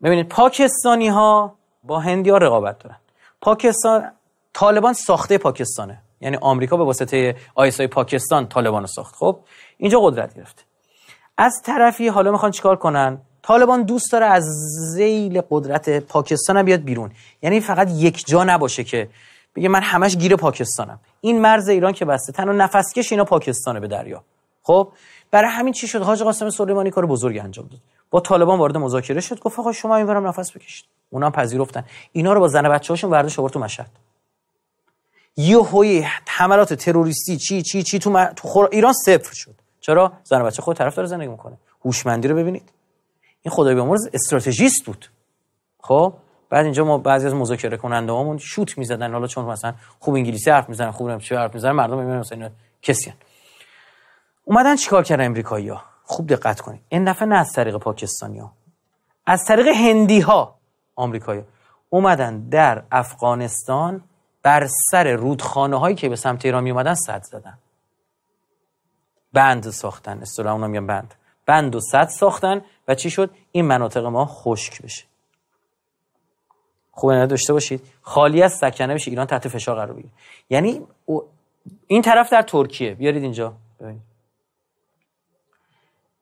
ببینید پاکستانی ها با هندی ها رقابت دارن پاکستان طالبان ساخته پاکستانه یعنی آمریکا به واسطه آیسای پاکستان طالبان رو ساخت خب اینجا قدرت گرفته از طرفی حالا میخوان چیکار کنن طالبان دوست داره از زیل قدرت پاکستان بیاد بیرون یعنی فقط یک جا نباشه که بگه من همش گیر پاکستانم این مرز ایران که بسته تنها نفسکش اینا پاکستانه به دریا خب برای همین چی شد حاج قاسم سلیمانی کار بزرگی انجام داد با طالبان وارد مذاکره شد گفت آقا شما اینورم نفس بکشید اونا هم پذیرفتن اینا رو با زن بچه‌هاشون ورده شورت تو مشهد یه حملات تروریستی چی چی چی تو, خور... ایران صفر شد چرا زن بچه خود طرف داره زندگی میکنه هوشمندی رو ببینید این خدای بیامرز استراتژیست بود خب بعد اینجا ما بعضی از مذاکره کننده هامون شوت میزدن حالا چون مثلا خوب انگلیسی حرف میزنن خوب چه حرف میزنن مردم میبینن مثلا اینا اومدن چیکار کردن ها خوب دقت کنید این نفع نه از طریق پاکستانی ها از طریق هندی ها آمریکایی اومدن در افغانستان بر سر رودخانه هایی که به سمت ایران می اومدن سد زدن بند ساختن اونا میگن بند بند و صد ساختن و چی شد این مناطق ما خشک بشه خوب داشته باشید خالی از سکنه بشه ایران تحت فشار قرار بگیره یعنی این طرف در ترکیه بیارید اینجا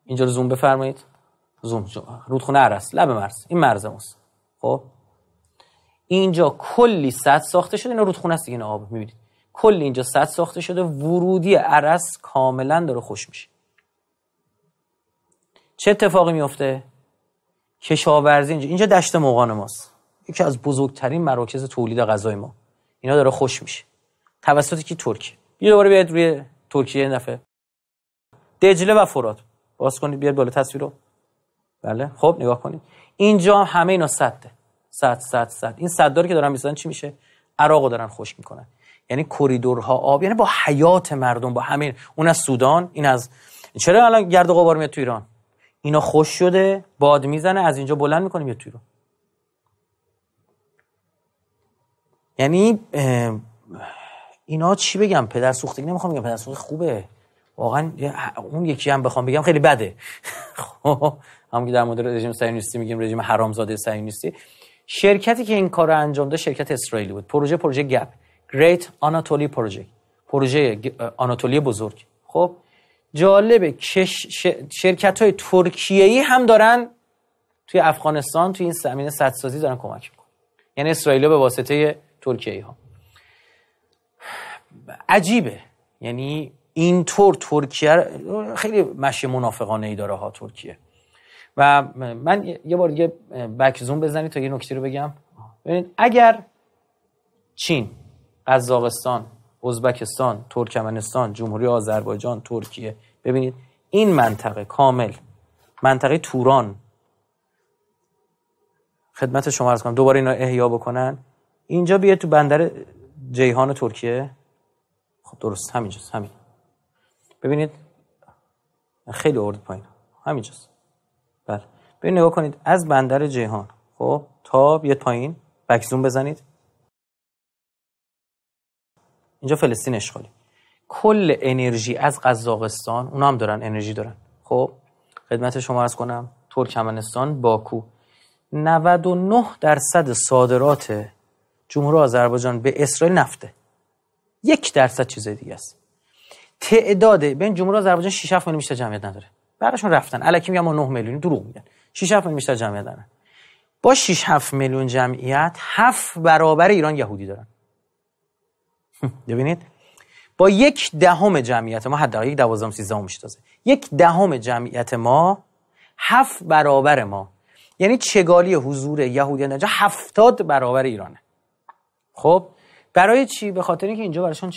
اینجا رو زوم بفرمایید زوم رودخونه عرس لب مرز این مرز ماست خب اینجا کلی صد ساخته شده اینا رودخونه است دیگه آب میبینید کل اینجا صد ساخته شده ورودی عرس کاملا داره خوش میشه چه اتفاقی میفته کشاورزی اینجا اینجا دشت موغان ماست یکی از بزرگترین مراکز تولید غذای ما اینا داره خوش میشه توسط کی ترکیه یه دوباره بیاید روی ترکیه نفه دجله و فرات باز کنید بیاد بالا تصویر رو بله خب نگاه کنید اینجا همه اینا صده صد صد صد این صدداری که دارن میسازن چی میشه عراقو دارن خشک میکنن یعنی کریدورها آب یعنی با حیات مردم با همین اون از سودان این از چرا الان گرد و غبار میاد تو ایران اینا خوش شده باد میزنه از اینجا بلند میکنیم یه تو ایران یعنی اینا چی بگم پدر سوختگی نمیخوام بگم پدر سوختگی خوبه واقعا اون یکی هم بخوام بگم خیلی بده خب که در مورد رژیم صهیونیستی میگیم رژیم حرامزاده صهیونیستی شرکتی که این کار انجام داد شرکت اسرائیلی بود پروژه پروژه گپ Great آناتولی پروژه پروژه آناتولی بزرگ خب جالبه که شرکت های ترکیه ای هم دارن توی افغانستان توی این زمینه سدسازی دارن کمک میکنن یعنی اسرائیل به واسطه ترکیه ای ها عجیبه یعنی اینطور ترکیه خیلی مشه منافقانه ای داره ها ترکیه و من یه بار دیگه بک زوم بزنید تا یه نکته رو بگم ببینید اگر چین قزاقستان ازبکستان ترکمنستان جمهوری آذربایجان ترکیه ببینید این منطقه کامل منطقه توران خدمت شما ارز کنم دوباره اینا احیا بکنن اینجا بیاد تو بندر جیهان ترکیه خب درست همینجاست همین ببینید خیلی اورد پایین همینجاست بله ببین نگاه کنید از بندر جیهان خب تا بیاد پایین بکزون بزنید اینجا فلسطین اشغالی کل انرژی از قزاقستان اونا هم دارن انرژی دارن خب خدمت شما ارز کنم ترکمنستان باکو 99 درصد صادرات جمهور آذربایجان به اسرائیل نفته یک درصد چیز دیگه است تعداد بین جمهور آذربایجان 6 میلیون بیشتر جمعیت نداره براشون رفتن الکی میگن ما 9 میلیون دروغ میگن 6 میلیون بیشتر جمعیت دارن با 6 7 میلیون جمعیت 7 برابر ایران یهودی دارن ببینید با یک دهم جمعیت ما حداقل یک دوازدهم سیزدهم میشتازه یک دهم جمعیت ما هفت برابر ما یعنی چگالی حضور یهودیان اینجا هفتاد برابر ایرانه خب برای چی به خاطر اینکه اینجا براشون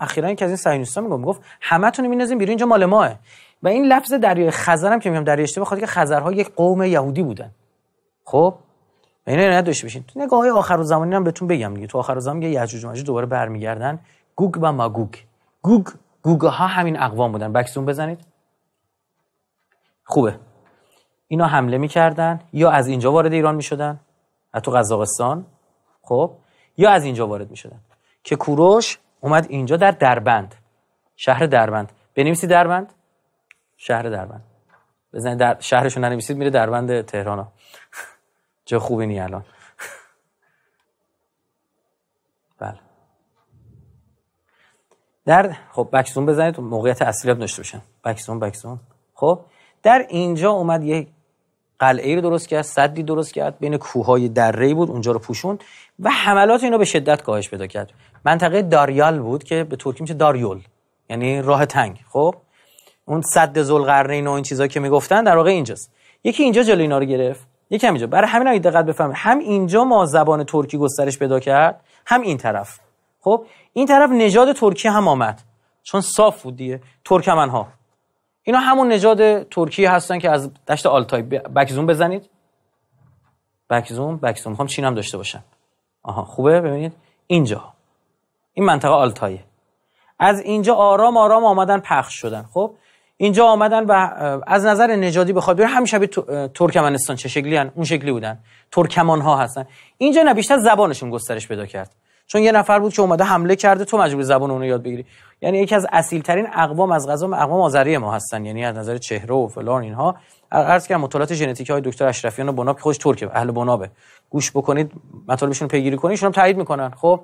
اخیرا یکی از این صهیونیست‌ها میگم گفت همتون مینازیم بیرون اینجا مال ماه و این لفظ دریای خزر هم که میگم دریای اشتباه بخاطر که خزرها یک قوم یهودی بودن خب اینا نه بشین تو نگاه های آخر زمانی هم بهتون بگم دیگه تو آخر زمان یه یجوج ماجوج دوباره برمیگردن گوگ و ماگوگ گوگ گوگ ها همین اقوام بودن بکسون بزنید خوبه اینا حمله میکردن یا از اینجا وارد ایران میشدن از تو قزاقستان خب یا از اینجا وارد میشدن که کوروش اومد اینجا در دربند شهر دربند بنویسید دربند شهر دربند بزنید در شهرشون ننویسید میره دربند تهران ها چه خوبی نی الان بله در خب بکسون بزنید موقعیت اصلیات داشته باشن بکسون بکسون خب در اینجا اومد یک قلعه رو درست کرد صدی درست کرد بین کوههای دره‌ای بود اونجا رو پوشوند و حملات اینو به شدت کاهش پیدا کرد منطقه داریال بود که به ترکی میشه داریول یعنی راه تنگ خب اون صد ذوالقرنین و این چیزا که میگفتن در واقع اینجاست یکی اینجا جلوی اینا رو گرفت یکم اینجا برای همین اگه دقت بفهمید هم اینجا ما زبان ترکی گسترش پیدا کرد هم این طرف خب این طرف نژاد ترکی هم آمد چون صاف بود دیگه ترکمن ها اینا همون نژاد ترکی هستن که از دشت آلتای بکزون بزنید بکزون بکزون میخوام چین هم داشته باشن آها خوبه ببینید اینجا این منطقه آلتایه از اینجا آرام آرام آمدن پخش شدن خب اینجا آمدن و از نظر نجادی بخواد بره همیشه به ترکمنستان چه شکلی هن؟ اون شکلی بودن ترکمان ها هستن اینجا نه بیشتر زبانشون گسترش پیدا کرد چون یه نفر بود که اومده حمله کرده تو مجبور زبان اون یاد بگیری یعنی یکی از اصیل ترین اقوام از غذا اقوام آذری ما هستن یعنی از نظر چهره و فلان اینها عرض کردم مطالعات ژنتیکی های دکتر اشرفیان و بناب که خودش ترکه اهل بنابه گوش بکنید مطالبشون پیگیری کنید شما تایید میکنن خب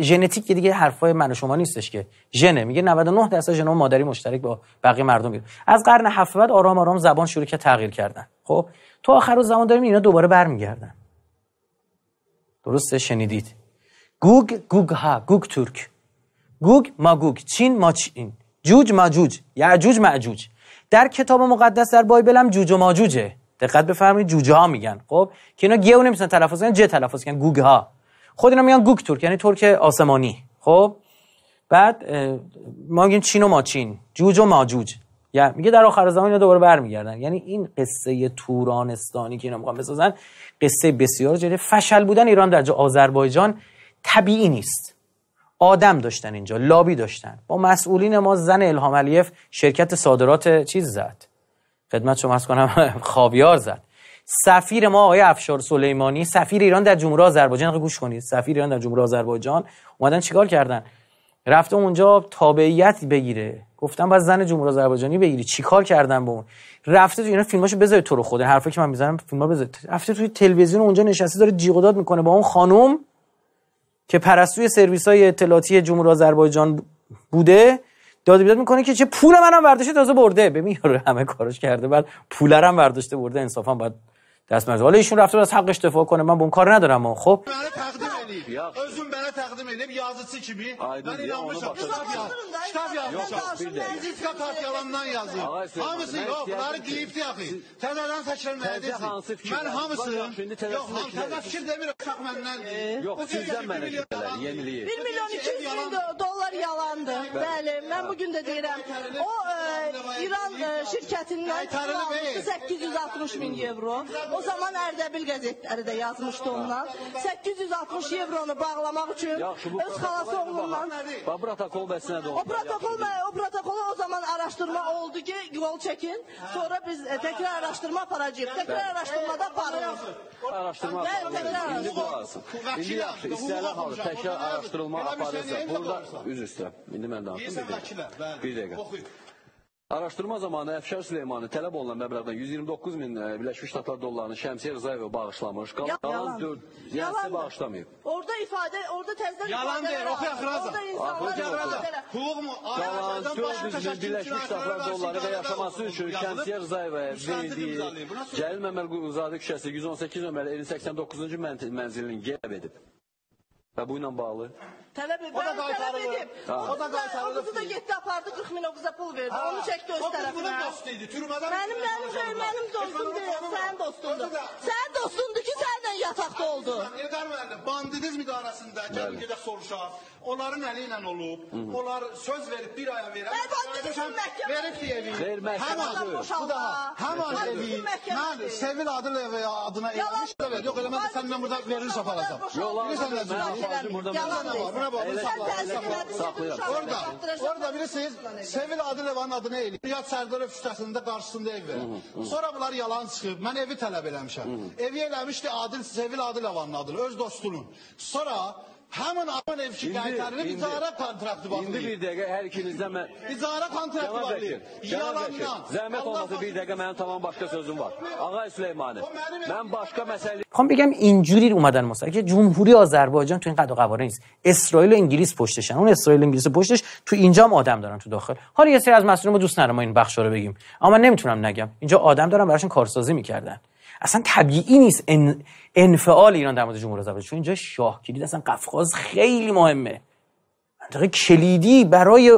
ژنتیک که دیگه حرفای من و شما نیستش که ژن میگه 99 درصد ژن مادری مشترک با بقیه مردم میره از قرن هفت آرام آرام زبان شروع که تغییر کردن خب تو آخر روز زمان داریم اینا دوباره برمیگردن درسته شنیدید گوگ گوگ ها گوگ ترک گوگ ما گوگ چین ما چین جوج ما جوج یعجوج معجوج در کتاب مقدس در بایبل هم جوج و ماجوجه دقت بفرمایید جوجه ها میگن خب که اینا گیو نمیسن تلفظ کنن یعنی ج تلفظ کنن یعنی گوگ ها خود اینا میگن گوک ترک یعنی ترک آسمانی خب بعد ما میگیم چین و ماچین جوج و ماجوج یعنی میگه در آخر زمان اینا دوباره برمیگردن یعنی این قصه تورانستانی که اینا میخوان بسازن قصه بسیار جدی فشل بودن ایران در آذربایجان طبیعی نیست آدم داشتن اینجا لابی داشتن با مسئولین ما زن الهام علیف شرکت صادرات چیز زد خدمت شما کنم خاویار زد سفیر ما آقای افشار سلیمانی سفیر ایران در جمهوری آذربایجان گوش کنید سفیر ایران در جمهوری آذربایجان اومدن چیکار کردن رفته اونجا تابعیت بگیره گفتم بعد زن جمهوری آذربایجانی بگیری چیکار کردن به اون رفته تو اینا فیلماشو بذار تو رو خود حرفی که من میزنم فیلما بذار رفته توی تلویزیون اونجا نشسته داره جیغ میکنه با اون خانم که پرستوی سرویس های اطلاعاتی جمهوری آذربایجان بوده داد بیداد میکنه که چه پول منم برداشته تازه برده ببین یارو همه کارش کرده بعد پولرم برداشته برده انصافا باید دست مزه حالا ایشون رفته از حقش دفاع کنه من به اون کار ندارم خب deyib. Yaxşı. Özün mənə təqdim edib yazıcı kimi. Aydın, mən inanmışam. Kitab yaz. Kitab yazmışam. Sertifika partiyalarından yazıb. Hamısı yox, bunları deyibdi axı. Təzədən seçilməyə desin. Mən hamısı yox, mən təzə fikir demirəm. Uşaq məndən deyil. Yox, sizdən mənə fikirlər, yeniliyi. 1 milyon 200 bin dollar yalandı. Bəli, mən bu gün də deyirəm. O e, İran e, şirkətindən 860 min evro. O zaman Ərdəbil qəzetləri də yazmışdı ondan. 860 Evronu bağlamaq üçün Yaxşı, öz xalası oğlundan. Bax protokol məsələn o. O protokol o protokolu o zaman araşdırma oldu ki, yol çəkin. Sonra biz ə, e, təkrar araşdırma aparacağıq. Təkrar araşdırmada aparırıq. Araşdırma aparılır. İndi bu lazım. İndi yaxşı, istənilən halda təkrar hə, hə, hə, araşdırılma aparılsa. Burada üz üstə. İndi mən danışdım. Bir dəqiqə. Bir dəqiqə. Araşdırma zamanı Əfşar Süleymanı tələb olunan məbləğdən 129 min e, Birləşmiş Ştatlar dollarını Şəmsiyə Rzayev bağışlamış. Qal qalan 4 yəni bağışlamayıb. Orada ifadə, orada təzədən Yalan deyir, oxuyaq Raza. Hüquqmu araşdırmadan başqa təşəkkür Birləşmiş Ştatlar dolları və yaşaması üçün Şəmsiyə Rzayevə verildiyi Cəlil Məmmədquluzadə küçəsi 118 nömrəli 89-cu mənzilini qələb edib. Və bu ilə bağlı Tələb edib. O da qaytarılır. O da qaytarılır. Oğluzu da getdi apardı 40 min oğuza pul verdi. Onu çək öz tərəfinə. O bunun dostu idi. Türmədən. Mənim mənim xeyr mənim dostum deyil. Sənin dostundur. Sənin dostundur ki, səninlə yataqda oldu. Eldar müəllim, bandidizm idarəsində gəlin gedək soruşaq. Onların əli ilə olub. Onlar söz verib bir aya verə. Verib ki evi. Xeyr, məhkəmə. Bu da həmin evi. Mən Sevil Adılev adına evlənmişəm. Yox, elə mən səndən burada verir aparacağam. Yox, bilirsən nə? Burada nə var? Buna bax, saxlayın, saxlayın. Orada, orada bilirsiniz, Sevil Adiləvanın adını eləyir. Yad Sərdərov küçəsində qarşısında ev verəm. Sonra bunlar yalan çıxıb, mən evi tələb eləmişəm. Evi eləmişdi Adil, Sevil Adiləvanın adını, öz dostunun. Sonra همون Alman Evşik Aytar'ın bir ایزاره کانترکت bağlı. Şimdi bir dakika her ikinizden بگم اینجوری اومدن مصر که جمهوری آذربایجان تو این قد و قواره نیست اسرائیل و انگلیس پشتشن اون اسرائیل و انگلیس پشتش تو اینجا هم آدم دارن تو داخل حالا یه سری از مسئولین ما دوست نرم ما این بخش رو بگیم اما من نمیتونم نگم اینجا آدم دارن براشون کارسازی میکردن اصلا طبیعی نیست ان... انفعال ایران در مورد جمهور اسلامی چون اینجا شاه کلید اصلا قفقاز خیلی مهمه منطقه کلیدی برای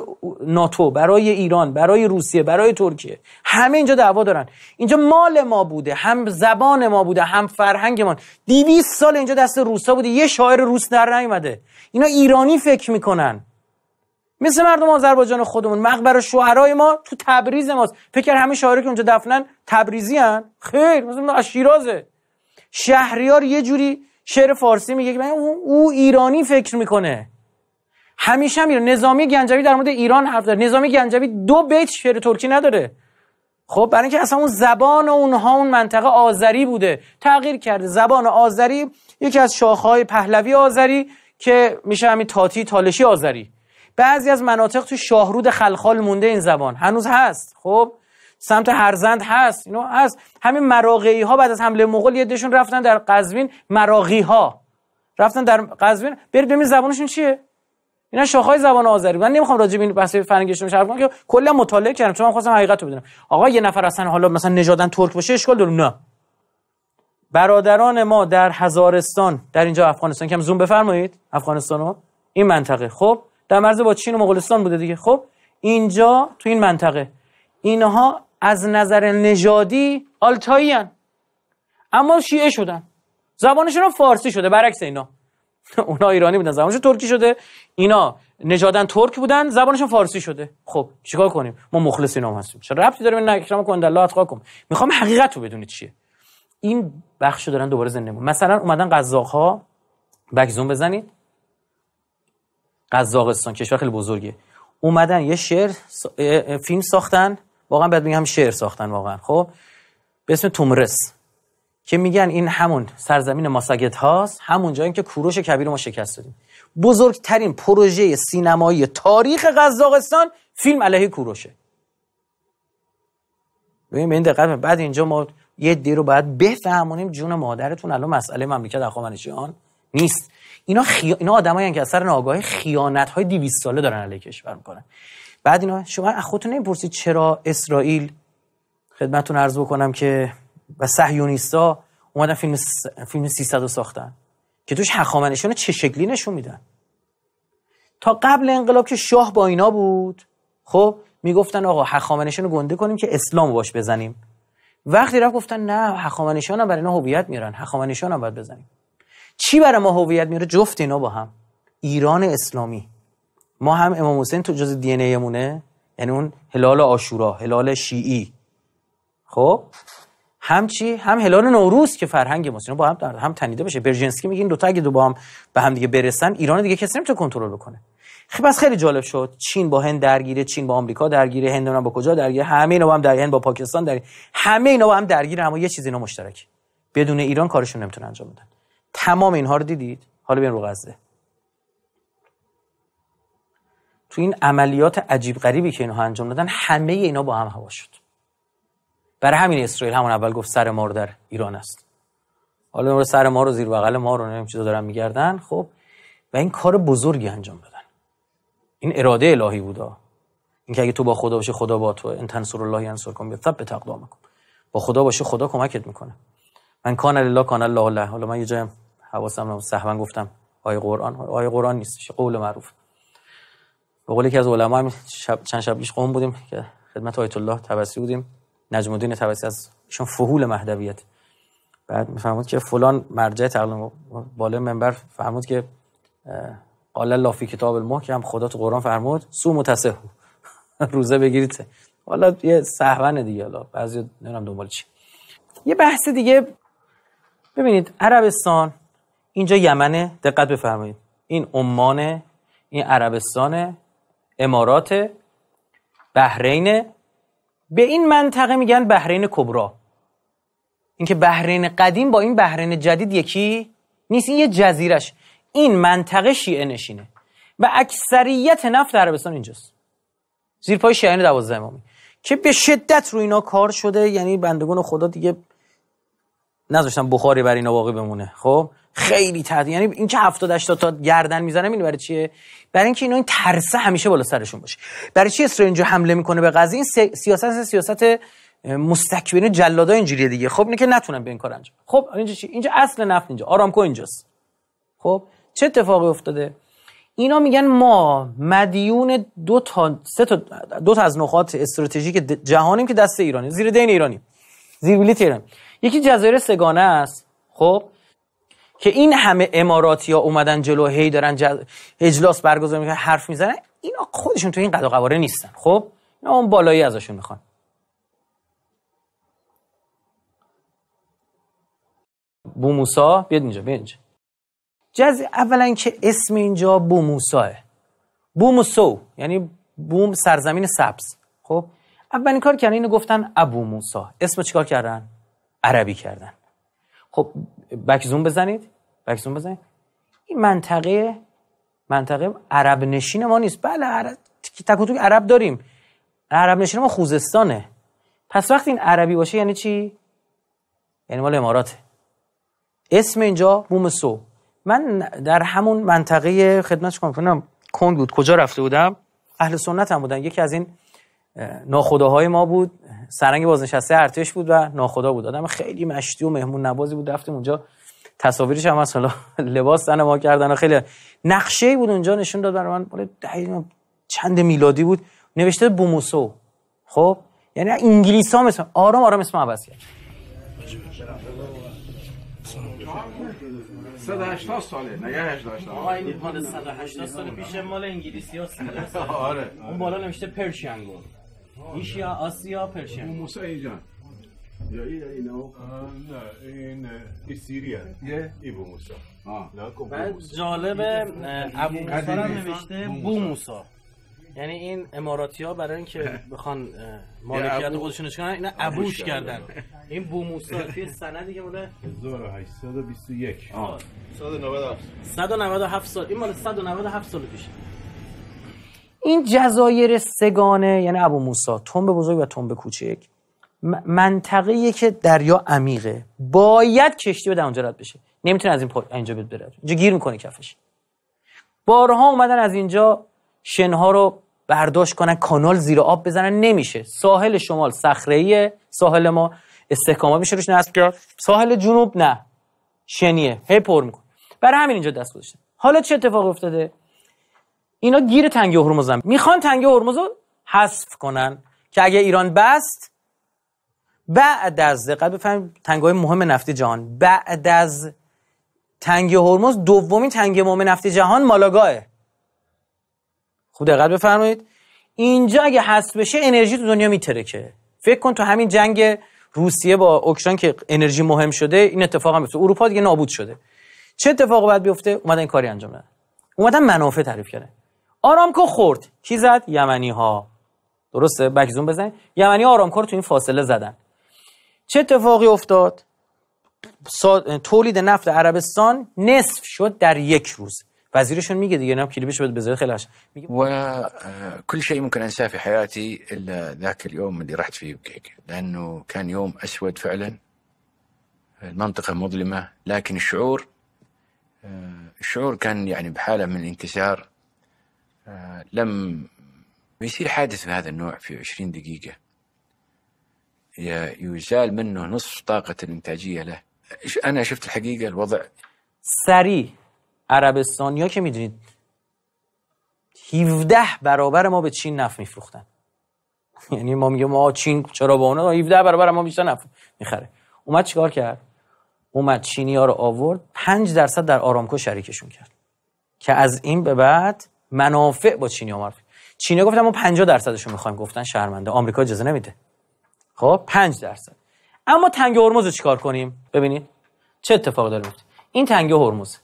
ناتو برای ایران برای روسیه برای ترکیه همه اینجا دعوا دارن اینجا مال ما بوده هم زبان ما بوده هم فرهنگ ما 200 سال اینجا دست روسا بوده یه شاعر روس در نیومده اینا ایرانی فکر میکنن مثل مردم آذربایجان خودمون مقبره شعرای ما تو تبریز ماست فکر همه شاعرایی که اونجا دفنن تبریزی هن؟ خیر مثل از شیرازه شهریار یه جوری شعر فارسی میگه که او, او ایرانی فکر میکنه همیشه هم نظامی گنجوی در مورد ایران حرف داره نظامی گنجوی دو بیت شعر ترکی نداره خب برای اینکه اصلا اون زبان اونها اون منطقه آذری بوده تغییر کرده زبان آذری یکی از شاخهای پهلوی آذری که میشه همین تاتی تالشی آذری بعضی از مناطق تو شاهرود خلخال مونده این زبان هنوز هست خب سمت هرزند هست اینو هست همین مراغی ها بعد از حمله مغول یه دشون رفتن در قزوین مراغی ها رفتن در قزوین برید ببینید زبانشون چیه اینا شاخهای زبان آذری من نمیخوام راجع به این بحث فرنگیشون حرف کنم که کلا مطالعه کردم چون من خواستم حقیقت رو بدونم آقا یه نفر اصلا حالا مثلا نژادن ترک باشه اشکال داره نه برادران ما در هزارستان در اینجا افغانستان کم زوم بفرمایید افغانستان این منطقه خب در مرز با چین و مغولستان بوده دیگه خب اینجا تو این منطقه اینها از نظر نژادی آلتایی هن. اما شیعه شدن زبانشون فارسی شده برعکس اینا اونا ایرانی بودن زبانشون ترکی شده اینا نژادن ترک بودن زبانشون فارسی شده خب چیکار کنیم ما مخلص اینا هستیم چرا ربطی داره نکرم اکرام در الله کن میخوام حقیقت رو بدونید چیه این بخش دارن دوباره زنده مثلا اومدن ها بکزون بزنید قزاقستان کشور خیلی بزرگه اومدن یه شعر فیلم ساختن واقعا بعد میگم شعر ساختن واقعا خب به اسم تومرس که میگن این همون سرزمین ماساگت هاست همون جایی که کوروش کبیر ما شکست دادیم بزرگترین پروژه سینمایی تاریخ قزاقستان فیلم علیه کوروشه ببین این دقت بعد اینجا ما یه دی رو باید بفهمونیم جون مادرتون الان مسئله مملکت اخوانشیان نیست اینا خی... اینا آدمایی که از سر ناگاهی خیانت های 200 ساله دارن علیه کشور میکنن بعد اینا شما خودتون نمیپرسید چرا اسرائیل خدمتتون عرض بکنم که و صهیونیستا اومدن فیلم س... فیلم 300 ساختن که توش هخامنشیان چه شکلی نشون میدن تا قبل انقلاب که شاه با اینا بود خب میگفتن آقا هخامنشیان رو گنده کنیم که اسلام باش بزنیم وقتی رفت گفتن نه هخامنشیان هم برای اینا هویت میرن هخامنشیان هم باید بزنیم چی برای ما هویت میاره جفت اینا با هم ایران اسلامی ما هم امام حسین تو جز دی ای مونه یعنی اون هلال آشورا هلال شیعی خب هم چی هم هلال نوروز که فرهنگ ماست با هم هم تنیده بشه برژنسکی میگه این دو تا اگه دو با هم به هم دیگه برسن ایران دیگه کسی نمیتونه کنترل بکنه خب بس خیلی جالب شد چین با هند درگیره چین با آمریکا درگیره هند با کجا درگیره همه اینا با هم در هند با پاکستان درگیره همه اینا با هم درگیره اما یه چیزی اینا مشترک بدون ایران کارشون نمیتونه انجام بدن تمام اینها رو دیدید حالا بیاین رو غزه تو این عملیات عجیب غریبی که اینها انجام دادن همه اینا با هم هوا شد برای همین اسرائیل همون اول گفت سر مار در ایران است حالا سر ما رو زیر بغل ما رو نمیدونم چیزا دارن میگردن خب و این کار بزرگی انجام دادن این اراده الهی بودا اینکه اگه تو با خدا باشی خدا با تو ان تنصر الله ینصر کن به ثبت تقدام کن با خدا باشی خدا کمکت میکنه من کان الله کان الله الله حالا من یه جایم حواسم رو سهوا گفتم آیه قرآن آیه قرآن نیستش قول معروف به قول یکی از علما هم شب، چند شب پیش قوم بودیم که خدمت آیت الله توسی بودیم نجم الدین توسی از ایشون فهول مهدویت بعد میفهمید که فلان مرجع تعلم بالای منبر فرمود که قال الله فی کتاب المحکم خدا تو قرآن فرمود سو متسه روزه بگیرید حالا یه سهونه دیگه حالا بعضی نمیدونم دنبال چی یه بحث دیگه ببینید عربستان اینجا یمنه دقت بفرمایید این عمانه این عربستان امارات بحرین به این منطقه میگن بحرین کبرا اینکه بحرین قدیم با این بحرین جدید یکی نیست این یه جزیرش این منطقه شیعه نشینه و اکثریت نفت عربستان اینجاست زیر پای شیعه دوازده امامی که به شدت روی اینا کار شده یعنی بندگان خدا دیگه نذاشتن بخاری بر اینا باقی بمونه خب خیلی تحت یعنی این که 70 80 تا گردن میزنه این برای چیه برای اینکه اینا این ترسه همیشه بالا سرشون باشه برای چی اسرائیل حمله میکنه به قضیه این سیاست سیاست مستکبرین جلادا اینجوریه دیگه خب اینه که نتونن به این کار انجام خب اینجا چی اینجا اصل نفت اینجا آرامکو اینجاست خب چه اتفاقی افتاده اینا میگن ما مدیون دو تا سه تا دو تا از نقاط استراتژیک جهانیم که دست ایرانی زیر دین ایرانی زیر ولیت ایران یکی جزایر سگانه است خب که این همه اماراتی ها اومدن جلو هی دارن اجلاس برگزار میکنن حرف میزنن اینا خودشون تو این قد قواره نیستن خب اینا اون بالایی ازشون میخوان بو موسا بیاد اینجا بیاد اینجا جز اولا که اسم اینجا بو موساه بو موسو یعنی بوم سرزمین سبز خب اولین کار کردن اینو گفتن ابو موسا اسم چیکار کردن عربی کردن خب بکزون بزنید بکسون بزنید این منطقه منطقه عرب نشین ما نیست بله عرب عرب داریم عرب نشین ما خوزستانه پس وقتی این عربی باشه یعنی چی یعنی مال اماراته اسم اینجا بوم سو من در همون منطقه خدمت کنم کند بود کجا رفته بودم اهل سنت هم بودن یکی از این ناخداهای ما بود سرنگ بازنشسته ارتش بود و ناخدا بود آدم خیلی مشتی و مهمون نوازی بود رفتم اونجا تصاویرش هم مثلا لباس تن ما کردن و خیلی نقشه بود اونجا نشون داد برای من چند میلادی بود نوشته بوموسو خب یعنی انگلیس ها مثل آرام آرام اسم عوض کرد 180 ساله نگه 88 آقا این سال پیش مال انگلیسی هست آره اون بالا نوشته پرشینگو ایشیا آسیا پرشینگو موسا ایجان You're here, you know? Uh, بعد جالب ابو موسا هم نوشته بو موسا یعنی این اماراتی ها برای اینکه بخوان مالکیت خودشون کنن اینا ابوش کردن این بو موسا توی سندی که مال 1821 197 سال این مال 197 سال پیشه این جزایر سگانه یعنی ابو موسا تنب بزرگ و تنب کوچک منطقه که دریا عمیقه باید کشتی به اونجا رد بشه نمیتونه از این پر... اینجا بره اینجا گیر میکنه کفش بارها اومدن از اینجا شنها رو برداشت کنن کانال زیر آب بزنن نمیشه ساحل شمال صخره ساحل ما استحکاما میشه روش نصب کرد ساحل جنوب نه شنیه هی پر میکنه برای همین اینجا دست گذاشتن حالا چه اتفاق افتاده اینا گیر تنگه هرمزن میخوان تنگه هرمزو حذف کنن که اگه ایران بست بعد از دقت تنگه های مهم نفتی جهان بعد از تنگه هرمز دومین تنگه مهم نفتی جهان مالاگاه خوب دقت بفرمایید اینجا اگه حس بشه انرژی تو دنیا میترکه فکر کن تو همین جنگ روسیه با اوکراین که انرژی مهم شده این اتفاق هم اروپا دیگه نابود شده چه اتفاق باید بیفته اومدن این کاری انجام دادن اومدن منافع تعریف کردن آرامکو خورد کی زد یمنی ها درسته بکزون بزنید یمنی آرامکو رو تو این فاصله زدن چه اتفاقی افتاد تولید نفت عربستان نصف شد در یک روز وزیرشون میگه دیگه وزيرشون ميجي دي جناب كيلبيش بزيادة و وكل اه، شيء ممكن انساه في حياتي الا ذاك اليوم اللي رحت فيه بكيك لانه كان يوم اسود فعلا المنطقه مظلمه لكن الشعور اه، الشعور كان يعني بحاله من انكسار اه، لم يصير حادث من هذا النوع في 20 دقيقه يزال منه نصف طاقة الإنتاجية له أنا شفت الحقيقة الوضع سریع عربستانیا که میدونید 17 برابر ما به چین نفت میفروختن یعنی ما میگه ما چین چرا با اونا 17 برابر ما بیشتر نفت میخره اومد چیکار کرد اومد چینی ها رو آورد 5 درصد در آرامکو شریکشون کرد که از این به بعد منافع با چینی ها مارد چینی ها گفتن ما 50 درصدشون میخوایم گفتن شرمنده آمریکا اجازه نمیده خب 5 درصد اما تنگه هرمز رو چیکار کنیم ببینید چه اتفاقی داره میفته این تنگه هرمز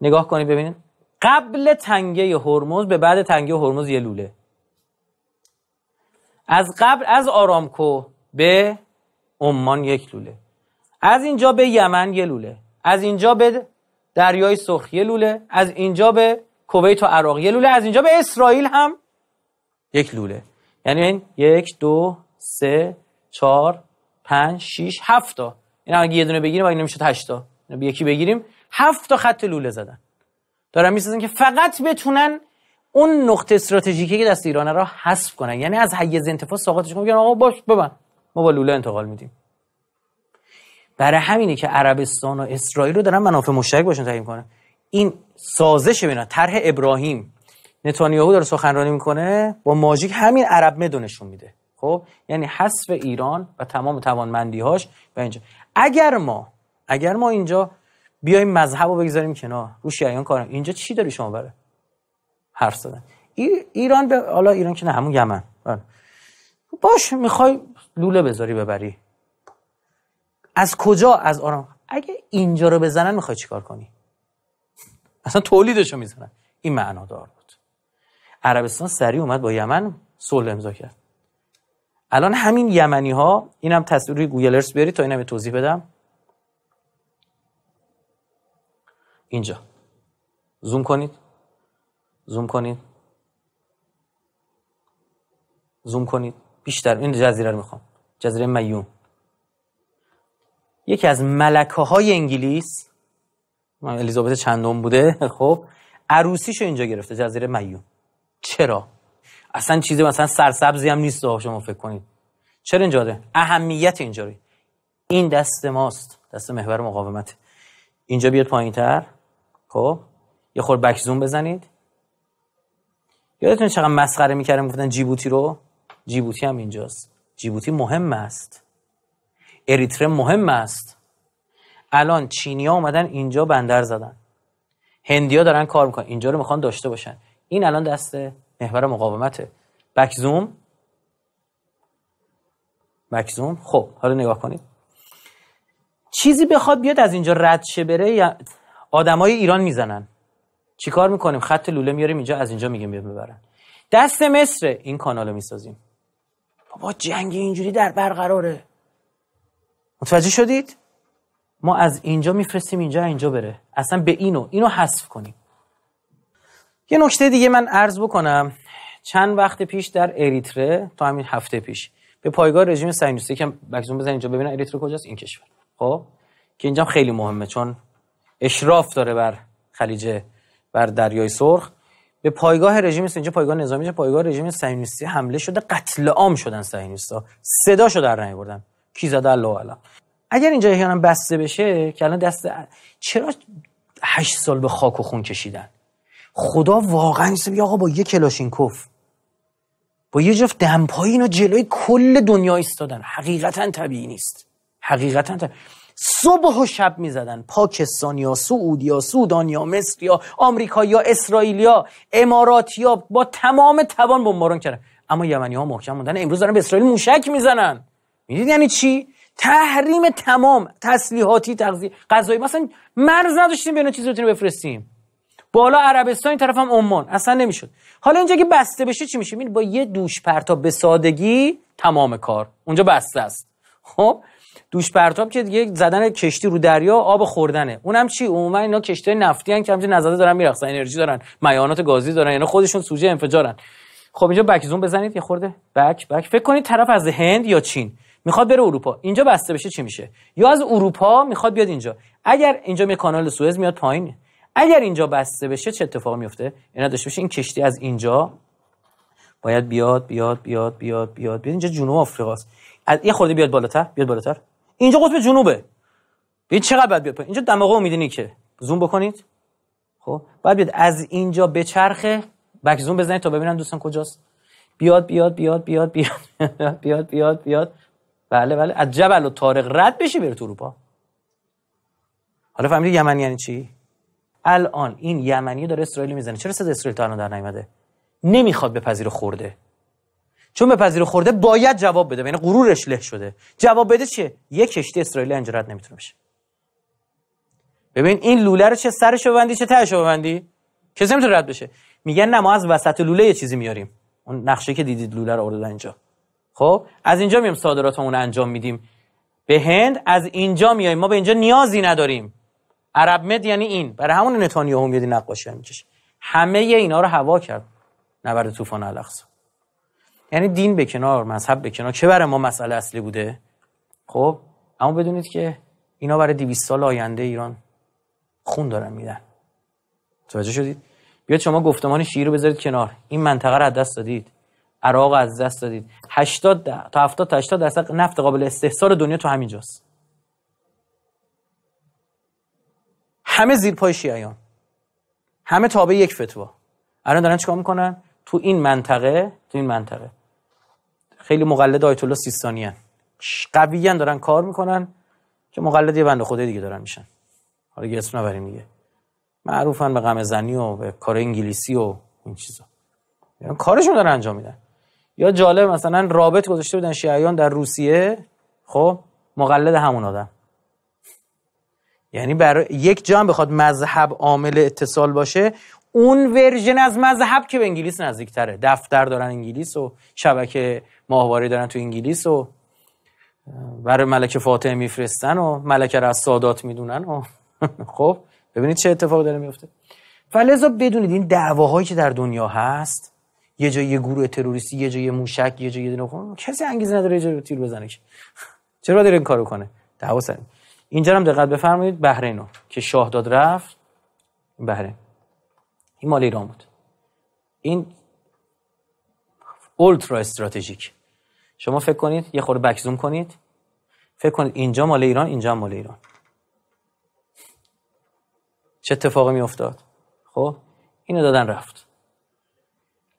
نگاه کنید ببینید قبل تنگه هرمز به بعد تنگه هرمز یه لوله از قبل از آرامکو به عمان یک لوله از اینجا به یمن یه لوله از اینجا به دریای سرخ یه لوله از اینجا به کویت و عراق یه لوله از اینجا به اسرائیل هم یک لوله یعنی این یک دو سه چهار پنج شیش هفت تا این اگه یه دونه بگیریم اگه نمیشد هشت تا یکی بگیریم هفت تا خط لوله زدن دارن میسازن که فقط بتونن اون نقطه استراتژیکی که دست ایران را حذف کنن یعنی از حیز انتفاع ساقاتش کنن میگن آقا باش ببن ما با لوله انتقال میدیم برای همینه که عربستان و اسرائیل رو دارن منافع مشترک باشن تعیین کنن این سازش بینا طرح ابراهیم نتانیاهو داره سخنرانی میکنه با ماژیک همین عرب مدونشون میده خب یعنی حذف ایران و تمام توانمندیهاش به اینجا اگر ما اگر ما اینجا بیایم مذهب رو بگذاریم کنار رو شیعیان اینجا چی داری شما بره حرف زدن ایران به حالا ایران که نه همون یمن بله. باش میخوای لوله بذاری ببری از کجا از آرام اگه اینجا رو بزنن میخوای چیکار کنی اصلا تولیدشو میزنن این معنا بود عربستان سریع اومد با یمن صلح امضا کرد الان همین یمنی ها اینم تصویر روی گوگل ارث بیارید تا اینم توضیح بدم اینجا زوم کنید زوم کنید زوم کنید بیشتر این جزیره رو میخوام جزیره میون یکی از ملکه های انگلیس الیزابت چندم بوده خب عروسیشو اینجا گرفته جزیره میون چرا اصلا چیزی مثلا سرسبزی هم نیست شما فکر کنید چرا جاده؟ اهمیت اینجوری این دست ماست دست محور مقاومت اینجا بیاد پایین تر خب یه خور بک بزنید یادتون چقدر مسخره میکردن گفتن جیبوتی رو جیبوتی هم اینجاست جیبوتی مهم است اریتره مهم است الان چینیا اومدن اینجا بندر زدن هندیا دارن کار میکنن اینجا رو میخوان داشته باشن این الان دست محور مقاومته بکزوم بکزوم خب حالا نگاه کنید چیزی بخواد بیاد از اینجا رد شه بره آدمای ایران میزنن چیکار میکنیم خط لوله میاریم اینجا از اینجا میگیم بیاد ببرن دست مصر این کانالو میسازیم بابا جنگ اینجوری در برقراره متوجه شدید ما از اینجا میفرستیم اینجا اینجا بره اصلا به اینو اینو حذف کنیم یه نکته دیگه من عرض بکنم چند وقت پیش در اریتره تا همین هفته پیش به پایگاه رژیم سینوسی که بکزون بزن اینجا ببینن اریتره کجاست این کشور خب که اینجا خیلی مهمه چون اشراف داره بر خلیج بر دریای سرخ به پایگاه رژیم اینجا پایگاه نظامی پایگاه رژیم سینوسی حمله شده قتل عام شدن صدا صداشو در نیاوردن کی زده الله اگر اینجا احیانا بسته بشه که الان دست چرا هشت سال به خاک و خون کشیدن خدا واقعا نیست آقا با یه کلاشینکوف با یه جفت دمپایی اینا جلوی کل دنیا ایستادن حقیقتا طبیعی نیست حقیقتا طبیعی. صبح و شب میزدن پاکستانیا سعودیا سودانیا مصریا یا اسرائیلیا اماراتیا با تمام توان بمباران کردن اما یمنی ها محکم موندن امروز دارن به اسرائیل موشک میزنن میدید یعنی چی تحریم تمام تسلیحاتی تغذیه غذایی مثلا مرز نداشتیم به چیزی بفرستیم بالا عربستان این طرف هم عمان اصلا نمیشد حالا اینجا که بسته بشه چی میشه با یه دوش پرتاب به سادگی تمام کار اونجا بسته است خب دوش پرتاب که دیگه زدن کشتی رو دریا آب خوردنه اونم چی عموما اینا کشتی نفتی هن که همچین نزده دارن میرخصن انرژی دارن میانات گازی دارن یعنی خودشون سوژه انفجارن خب اینجا بک زون بزنید یه خورده بک بک فکر کنید طرف از هند یا چین میخواد بره اروپا اینجا بسته بشه چی میشه یا از اروپا میخواد بیاد اینجا اگر اینجا می کانال سوئز میاد پایین اگر اینجا بسته بشه چه اتفاقی میفته اینا داشته بشه این کشتی از اینجا باید بیاد بیاد بیاد بیاد بیاد بیاد اینجا جنوب آفریقاست از یه خورده بیاد بالاتر بیاد بالاتر اینجا قطب جنوبه ببین چقدر باید بیاد اینجا دماغو امیده که زوم بکنید خب بعد بیاد از اینجا به چرخه بک زوم بزنید تا ببینن دوستان کجاست بیاد بیاد بیاد بیاد بیاد بیاد بیاد بیاد, بیاد. بله بله از جبل و طارق رد بشه بره تو اروپا حالا فهمیدی یمن یعنی چی الان این یمنی داره اسرائیل میزنه چرا صد اسرائیل تا الان در نیومده نمیخواد به پذیر خورده چون به پذیر خورده باید جواب بده یعنی غرورش له شده جواب بده چه؟ یه کشتی اسرائیل انجرت نمیتونه بشه ببین این لوله رو چه سرش ببندی چه تهش ببندی کسی نمیتونه رد بشه میگن نه ما از وسط لوله یه چیزی میاریم اون نقشه که دیدید لوله رو آوردن اینجا خب از اینجا میام صادراتمون انجام میدیم به هند از اینجا میایم ما به اینجا نیازی نداریم عرب مد یعنی این برای همون نتانیاهو میاد نقاشی میکشه همه اینا رو هوا کرد نبرد طوفان الاقصی یعنی دین به کنار مذهب به کنار چه برای ما مسئله اصلی بوده خب اما بدونید که اینا برای 200 سال آینده ایران خون دارن میدن توجه شدید بیاد شما گفتمان شیر رو بذارید کنار این منطقه رو از دست دادید عراق از دست دادید 80 تا 70 تا 80 درصد نفت قابل استحصار دنیا تو همینجاست همه زیر پای شیعیان همه تابع یک فتوا الان دارن چیکار میکنن تو این منطقه تو این منطقه خیلی مقلد آیت الله سیستانی هن. دارن کار میکنن که مقلد یه بنده خدای دیگه دارن میشن حالا گرس نبریم دیگه معروفن به غم زنی و به کار انگلیسی و این چیزا یعنی کارشون دارن انجام میدن یا جالب مثلا رابط گذاشته بودن شیعیان در روسیه خب مقلد همون آدم یعنی برای یک جا بخواد مذهب عامل اتصال باشه اون ورژن از مذهب که به انگلیس نزدیکتره دفتر دارن انگلیس و شبکه ماهواره دارن تو انگلیس و برای ملک فاطمه میفرستن و ملک را از سادات میدونن و خب ببینید چه اتفاق داره میفته فلزا بدونید این دعواهایی که در دنیا هست یه جای یه گروه تروریستی یه جای یه موشک یه جای یه خب، کسی انگیزه نداره یه جای تیر بزنه چرا داره این کارو کنه دعوا اینجا هم دقت بفرمایید بحرینو که شاه داد رفت بحرین این مال ایران بود این اولترا استراتژیک شما فکر کنید یه خورده بکزوم کنید فکر کنید اینجا مال ایران اینجا مال ایران چه اتفاقی می افتاد خب اینو دادن رفت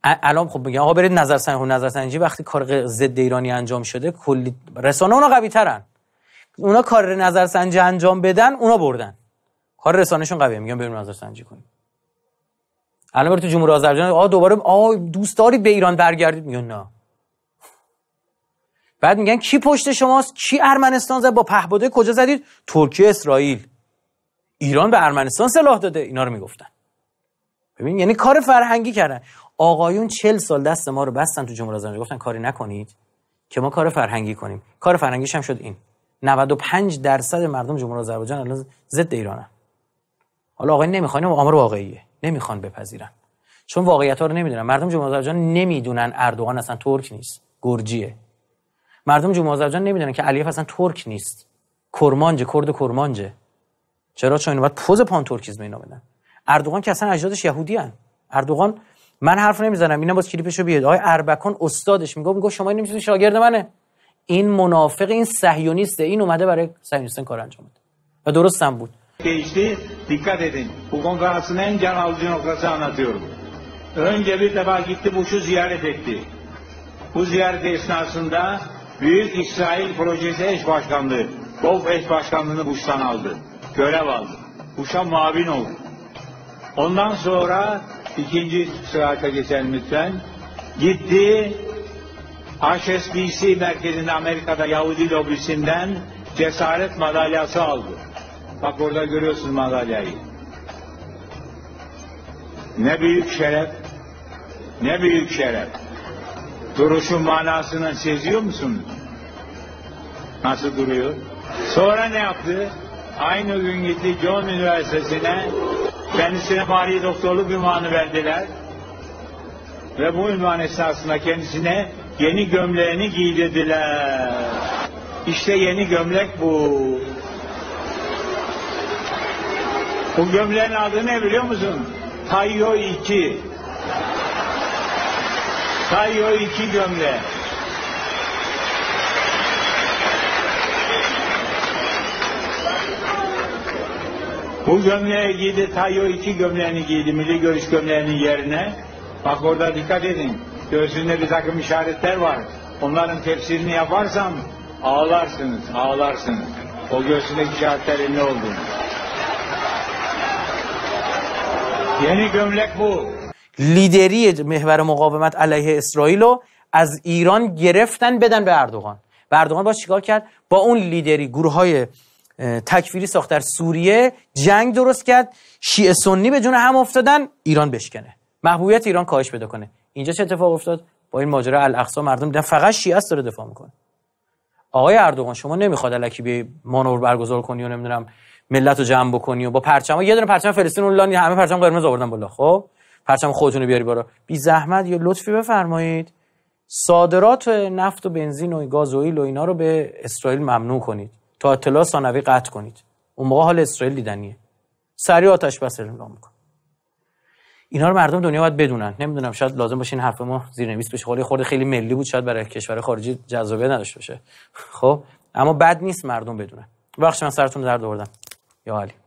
الان خب میگن آقا برید نظر سنجی خب نظر سنجی وقتی کار ضد ایرانی انجام شده کلی رسانه اونا قوی ترن اونا کار نظرسنجی انجام بدن اونا بردن کار رسانهشون قویه میگن بریم نظرسنجی کنیم الان برو تو جمهور آذربایجان آ دوباره آ دوست دارید به ایران برگردید میگن نه بعد میگن کی پشت شماست کی ارمنستان زد با پهباده کجا زدید ترکیه اسرائیل ایران به ارمنستان سلاح داده اینا رو میگفتن ببین یعنی کار فرهنگی کردن آقایون چل سال دست ما رو بستن تو جمهور آذربایجان گفتن کاری نکنید که ما کار فرهنگی کنیم کار فرهنگیش هم شد این 95 درصد مردم جمهوری آذربایجان الان ضد ایرانن حالا آقای نمیخوان آمار واقعیه نمیخوان بپذیرن چون واقعیت ها رو نمیدونن مردم جمهوری آذربایجان نمیدونن اردوغان اصلا ترک نیست گرجیه مردم جمهوری آذربایجان نمیدونن که علیف اصلا ترک نیست کرمانجه کرد کرمانجه چرا چون اینو باید پوز پان ترکیزم اینا بدن اردوغان که اصلا اجدادش یهودیان اردوغان من حرف نمیزنم اینا باز کلیپشو بیاد آقای اربکان استادش میگه میگه شما نمیتونید شاگرد منه این منافق این سهیونیسته این اومده برای سهیونیستن کار انجام بده و درست هم بود değişti. Dikkat edin. Bu kongresinin en can alıcı noktası anlatıyorum. Önce bir defa gitti Bush'u ziyaret etti. Bu ziyaret esnasında Büyük İsrail Projesi Eş Başkanlığı, Golf Eş Başkanlığı'nı Bush'tan aldı. Görev aldı. Bush'a mavin oldu. Ondan sonra ikinci sırata geçen lütfen. Gitti HSBC merkezinde Amerika'da Yahudi lobisinden cesaret madalyası aldı. Bak orada görüyorsun madalyayı. Ne büyük şeref, ne büyük şeref. Duruşun manasını seziyor musunuz? Nasıl duruyor? Sonra ne yaptı? Aynı gün gitti John Üniversitesi'ne kendisine mali doktorluk ünvanı verdiler. Ve bu ünvan esnasında kendisine Yeni gömleğini giydirdiler. İşte yeni gömlek bu. Bu gömleğin adı ne biliyor musun? Tayyo 2. Tayyo 2 gömlek. Bu gömleği giydi, Tayyo 2 gömleğini giydi, milli görüş gömleğinin yerine. Bak orada dikkat edin. gözünde bir takım işaretler var. Onların tefsirini yaparsam ağlarsınız, ağlarsınız. O göğsündeki işaretlerin ne olduğunu. Yeni gömlek bu. Lideri mehver مقاومت علیه اسرائیل رو از ایران گرفتن بدن به اردوغان و اردوغان با چیکار کرد با اون لیدری گروه های تکفیری ساخت در سوریه جنگ درست کرد شیعه سنی به جون هم افتادن ایران بشکنه محبوبیت ایران کاهش بده کنه اینجا چه اتفاق افتاد با این ماجرا الاقصا مردم دیدن فقط شیعه است داره دفاع میکنه آقای اردوغان شما نمیخواد الکی به مانور برگزار کنی و نمیدونم ملت رو جمع بکنی و با پرچم یه دونه پرچم فلسطین اون لانی همه پرچم قرمز آوردن بالا خب پرچم خودتون بیاری بالا بی زحمت یا لطفی بفرمایید صادرات نفت و بنزین و گاز و اینا رو به اسرائیل ممنوع کنید تا اطلاع ثانوی قطع کنید اون موقع حال اسرائیل دیدنیه سریع آتش بس اعلام کن اینا رو مردم دنیا باید بدونن نمیدونم شاید لازم باشه این حرف ما زیرنویس بشه خیلی خب، خورده خیلی ملی بود شاید برای کشور خارجی جذابه نداشته باشه خب اما بد نیست مردم بدونن بخش من سرتون درد آوردم یا علی